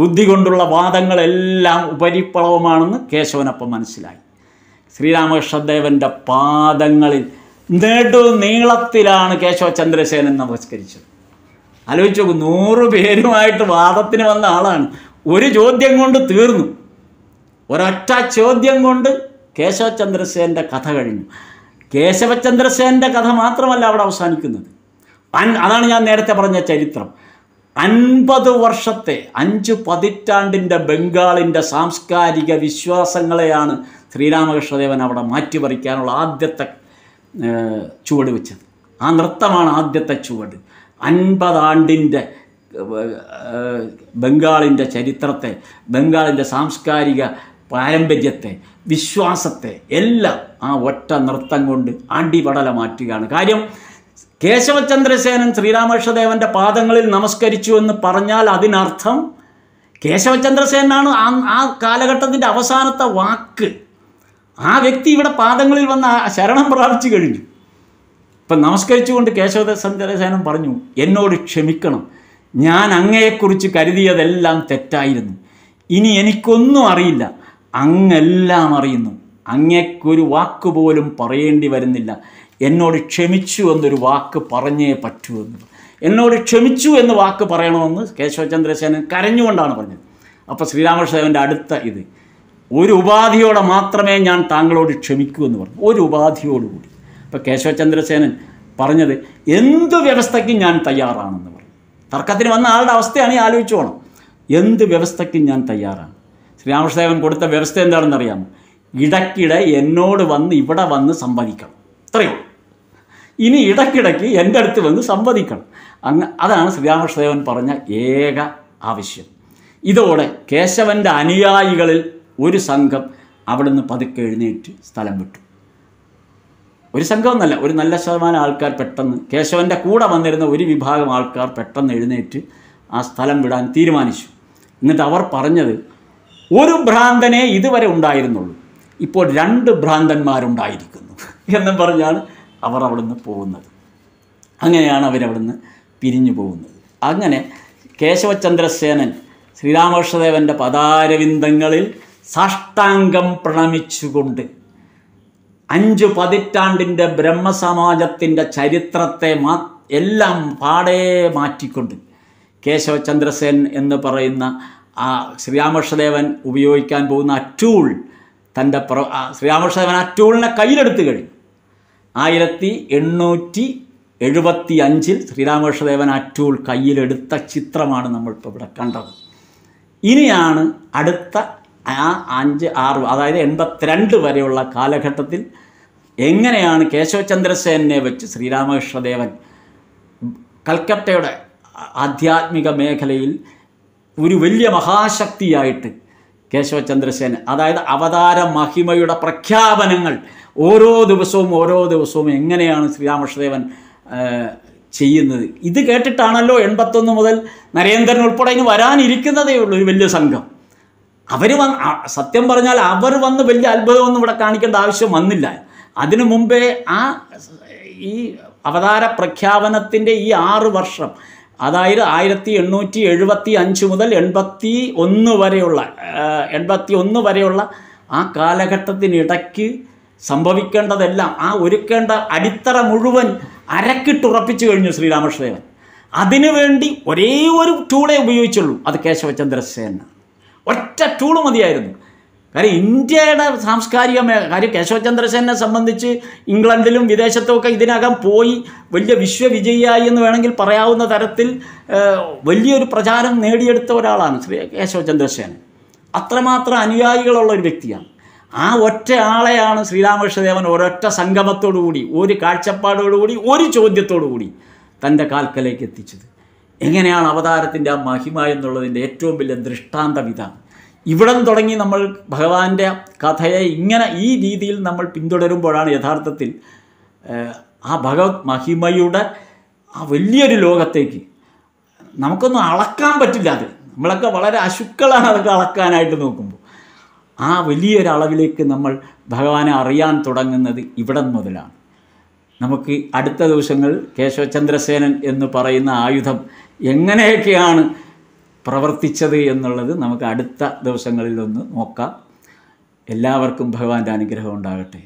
ബുദ്ധി കൊണ്ടുള്ള വാദങ്ങളെല്ലാം ഉപരിപ്ലവമാണെന്ന് കേശവനപ്പം മനസ്സിലായി ശ്രീരാമകൃഷ്ണദേവൻ്റെ പാദങ്ങളിൽ നീളത്തിലാണ് കേശവ ചന്ദ്രസേനൻ നമസ്കരിച്ചത് ആലോചിച്ചു നോക്കും നൂറ് പേരുമായിട്ട് വാദത്തിന് വന്ന ആളാണ് ഒരു ചോദ്യം കൊണ്ട് തീർന്നു ഒരൊറ്റ ചോദ്യം കൊണ്ട് കേശവചന്ദ്രസേൻ്റെ കഥ കഴിഞ്ഞു കേശവചന്ദ്രസേൻ്റെ കഥ മാത്രമല്ല അവിടെ അവസാനിക്കുന്നത് അൻ അതാണ് ഞാൻ നേരത്തെ പറഞ്ഞ ചരിത്രം അൻപത് വർഷത്തെ അഞ്ച് പതിറ്റാണ്ടിൻ്റെ ബംഗാളിൻ്റെ സാംസ്കാരിക വിശ്വാസങ്ങളെയാണ് ശ്രീരാമകൃഷ്ണദേവൻ അവിടെ മാറ്റിമറിക്കാനുള്ള ആദ്യത്തെ ചുവട് വെച്ചത് ആ നൃത്തമാണ് ആദ്യത്തെ ചുവട് അൻപതാണ്ടിൻ്റെ ബംഗാളിൻ്റെ ചരിത്രത്തെ ബംഗാളിൻ്റെ സാംസ്കാരിക പാരമ്പര്യത്തെ വിശ്വാസത്തെ എല്ലാം ആ ഒറ്റ നൃത്തം കൊണ്ട് അടിപടല മാറ്റുകയാണ് കാര്യം കേശവചന്ദ്രസേനൻ ശ്രീരാമകൃഷ്ണദേവൻ്റെ പാദങ്ങളിൽ നമസ്കരിച്ചു എന്ന് പറഞ്ഞാൽ അതിനർത്ഥം കേശവചന്ദ്രസേനാണ് ആ ആ കാലഘട്ടത്തിൻ്റെ അവസാനത്തെ വാക്ക് ആ വ്യക്തി ഇവിടെ പാദങ്ങളിൽ വന്ന് ശരണം പ്രാപിച്ചു കഴിഞ്ഞു ഇപ്പം നമസ്കരിച്ചുകൊണ്ട് കേശവദസേനം പറഞ്ഞു എന്നോട് ക്ഷമിക്കണം ഞാൻ അങ്ങയെക്കുറിച്ച് കരുതിയതെല്ലാം തെറ്റായിരുന്നു ഇനി എനിക്കൊന്നും അറിയില്ല അങ്ങെല്ലാം അറിയുന്നു അങ്ങക്കൊരു വാക്ക് പോലും പറയേണ്ടി വരുന്നില്ല എന്നോട് ക്ഷമിച്ചു എന്നൊരു വാക്ക് പറഞ്ഞേ പറ്റൂ എന്ന് എന്നോട് ക്ഷമിച്ചു എന്ന് വാക്ക് പറയണമെന്ന് കേശവചന്ദ്രസേനൻ കരഞ്ഞുകൊണ്ടാണ് പറഞ്ഞത് അപ്പോൾ ശ്രീരാമകൃഷ്ണദേവൻ്റെ അടുത്ത ഇത് ഒരു ഉപാധിയോടെ മാത്രമേ ഞാൻ താങ്കളോട് ക്ഷമിക്കൂ എന്ന് പറഞ്ഞു ഒരു ഉപാധിയോടുകൂടി ഇപ്പം കേശവചന്ദ്രസേനൻ പറഞ്ഞത് എന്ത് വ്യവസ്ഥയ്ക്കും ഞാൻ തയ്യാറാണെന്ന് പറഞ്ഞു തർക്കത്തിന് വന്ന ആളുടെ അവസ്ഥയാണ് ഈ ആലോചിച്ചോണം എന്ത് വ്യവസ്ഥയ്ക്കും ഞാൻ തയ്യാറാണ് ശ്രീരാമകൃഷ്ണദേവൻ കൊടുത്ത വ്യവസ്ഥ എന്താണെന്ന് അറിയാമോ ഇടയ്ക്കിടെ എന്നോട് വന്ന് ഇവിടെ വന്ന് സംവദിക്കണം ഇത്രയേ ഇനി ഇടയ്ക്കിടയ്ക്ക് എൻ്റെ അടുത്ത് വന്ന് സംവദിക്കണം അങ്ങ് അതാണ് ശ്രീരാമകൃഷ്ണദേവൻ പറഞ്ഞ ഏക ആവശ്യം ഇതോടെ കേശവൻ്റെ അനുയായികളിൽ ഒരു സംഘം അവിടെ നിന്ന് പതുക്കെ എഴുന്നേറ്റ് സ്ഥലം വിട്ടു ഒരു സംഘം എന്നല്ല ഒരു നല്ല ശതമാനം ആൾക്കാർ പെട്ടെന്ന് കേശവൻ്റെ കൂടെ വന്നിരുന്ന ഒരു വിഭാഗം ആൾക്കാർ പെട്ടെന്ന് എഴുന്നേറ്റ് ആ സ്ഥലം വിടാൻ തീരുമാനിച്ചു എന്നിട്ട് അവർ പറഞ്ഞത് ഒരു ഭ്രാന്തനെ ഇതുവരെ ഉണ്ടായിരുന്നുള്ളൂ ഇപ്പോൾ രണ്ട് ഭ്രാന്തന്മാരുണ്ടായിരിക്കുന്നു എന്നും പറഞ്ഞാണ് അവർ അവിടുന്ന് പോകുന്നത് അങ്ങനെയാണ് അവരവിടുന്ന് പിരിഞ്ഞു പോകുന്നത് അങ്ങനെ കേശവചന്ദ്രസേനൻ ശ്രീരാമകൃഷ്ണദേവൻ്റെ പദാരവിന്ദങ്ങളിൽ സാഷ്ടാംഗം പ്രണമിച്ചുകൊണ്ട് അഞ്ചു പതിറ്റാണ്ടിൻ്റെ ബ്രഹ്മസമാജത്തിൻ്റെ ചരിത്രത്തെ മാ എല്ലാം പാടേ മാറ്റിക്കൊണ്ട് കേശവചന്ദ്രസേൻ എന്ന് പറയുന്ന ആ ശ്രീരാമകൃഷ്ണദേവൻ ഉപയോഗിക്കാൻ പോകുന്ന അറ്റൂൾ ടൂൾ തൻ്റെ പ്ര ശ്രീരാമകൃഷ്ണദേവൻ ആ ടൂളിനെ കയ്യിലെടുത്ത് കഴിഞ്ഞു ആയിരത്തി എണ്ണൂറ്റി എഴുപത്തി അഞ്ചിൽ ശ്രീരാമകൃഷ്ണദേവൻ ആ ടൂൾ കയ്യിലെടുത്ത ചിത്രമാണ് നമ്മളിപ്പോൾ ഇവിടെ കണ്ടത് ഇനിയാണ് അടുത്ത ആ അഞ്ച് ആറ് അതായത് എൺപത്തിരണ്ട് വരെയുള്ള കാലഘട്ടത്തിൽ എങ്ങനെയാണ് കേശവചന്ദ്രസേനെ വെച്ച് ശ്രീരാമകൃഷ്ണദേവൻ കൽക്കട്ടയുടെ ആധ്യാത്മിക മേഖലയിൽ ഒരു വലിയ മഹാശക്തിയായിട്ട് കേശവചന്ദ്രസേന അതായത് അവതാര മഹിമയുടെ പ്രഖ്യാപനങ്ങൾ ഓരോ ദിവസവും ഓരോ ദിവസവും എങ്ങനെയാണ് ശ്രീരാമകൃഷ്ണദേവൻ ചെയ്യുന്നത് ഇത് കേട്ടിട്ടാണല്ലോ എൺപത്തൊന്ന് മുതൽ നരേന്ദ്രൻ ഉൾപ്പെടെ ഇനി വരാനിരിക്കുന്നതേ ഉള്ളൂ ഒരു വലിയ സംഘം അവർ വന്ന് സത്യം പറഞ്ഞാൽ അവർ വന്ന് വലിയ അത്ഭുതമൊന്നും ഇവിടെ കാണിക്കേണ്ട ആവശ്യം വന്നില്ല അതിനു മുമ്പേ ആ ഈ അവതാര പ്രഖ്യാപനത്തിൻ്റെ ഈ ആറ് വർഷം അതായത് ആയിരത്തി എണ്ണൂറ്റി എഴുപത്തി അഞ്ച് മുതൽ എൺപത്തി ഒന്ന് വരെയുള്ള എൺപത്തി ഒന്ന് വരെയുള്ള ആ കാലഘട്ടത്തിനിടയ്ക്ക് സംഭവിക്കേണ്ടതെല്ലാം ആ ഒരുക്കേണ്ട അടിത്തറ മുഴുവൻ അരക്കിട്ടുറപ്പിച്ചു കഴിഞ്ഞു ശ്രീരാമകൃഷ്ണദേവൻ അതിനുവേണ്ടി ഒരേ ഒരു ടൂളേ ഉപയോഗിച്ചുള്ളൂ അത് കേശവചന്ദ്രസേന ഒറ്റ ടൂള് മതിയായിരുന്നു കാര്യം ഇന്ത്യയുടെ സാംസ്കാരിക കാര്യം കേശവചന്ദ്രസേനെ സംബന്ധിച്ച് ഇംഗ്ലണ്ടിലും വിദേശത്തുമൊക്കെ ഇതിനകം പോയി വലിയ വിശ്വവിജയിയായി എന്ന് വേണമെങ്കിൽ പറയാവുന്ന തരത്തിൽ വലിയൊരു പ്രചാരം നേടിയെടുത്ത ഒരാളാണ് ശ്രീ കേശവ ചന്ദ്രസേന അത്രമാത്രം അനുയായികളുള്ള ഒരു വ്യക്തിയാണ് ആ ഒറ്റ ആളെയാണ് ശ്രീരാമകൃഷ്ണദേവൻ ഒരൊറ്റ സംഗമത്തോടുകൂടി ഒരു കാഴ്ചപ്പാടോടുകൂടി ഒരു ചോദ്യത്തോടുകൂടി തൻ്റെ കാൽക്കലേക്ക് എത്തിച്ചത് എങ്ങനെയാണ് അവതാരത്തിൻ്റെ ആ മഹിമ എന്നുള്ളതിൻ്റെ ഏറ്റവും വലിയ ദൃഷ്ടാന്തം ഇതാണ് ഇവിടം തുടങ്ങി നമ്മൾ ഭഗവാന്റെ കഥയെ ഇങ്ങനെ ഈ രീതിയിൽ നമ്മൾ പിന്തുടരുമ്പോഴാണ് യഥാർത്ഥത്തിൽ ആ ഭഗവത് മഹിമയുടെ ആ വലിയൊരു ലോകത്തേക്ക് നമുക്കൊന്നും അളക്കാൻ പറ്റില്ല അത് നമ്മളൊക്കെ വളരെ അശുക്കളാണ് അതൊക്കെ അളക്കാനായിട്ട് നോക്കുമ്പോൾ ആ വലിയൊരളവിലേക്ക് നമ്മൾ ഭഗവാനെ അറിയാൻ തുടങ്ങുന്നത് ഇവിടം മുതലാണ് നമുക്ക് അടുത്ത ദിവസങ്ങൾ കേശവചന്ദ്രസേനൻ എന്ന് പറയുന്ന ആയുധം എങ്ങനെയൊക്കെയാണ് പ്രവർത്തിച്ചത് എന്നുള്ളത് നമുക്ക് അടുത്ത ദിവസങ്ങളിലൊന്ന് നോക്കാം എല്ലാവർക്കും ഭഗവാന്റെ അനുഗ്രഹം ഉണ്ടാകട്ടെ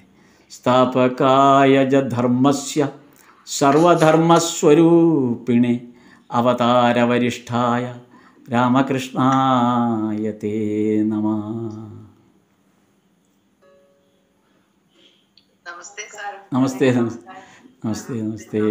സ്ഥാപകായജ ധർമ്മസ്യ സർവധർമ്മസ്വരൂപിണി അവതാരവരിഷ്ഠായ രാമകൃഷ്ണായ തേ നമ നമസ്തേ നമസ്തേ നമസ്തേ നമസ്തേ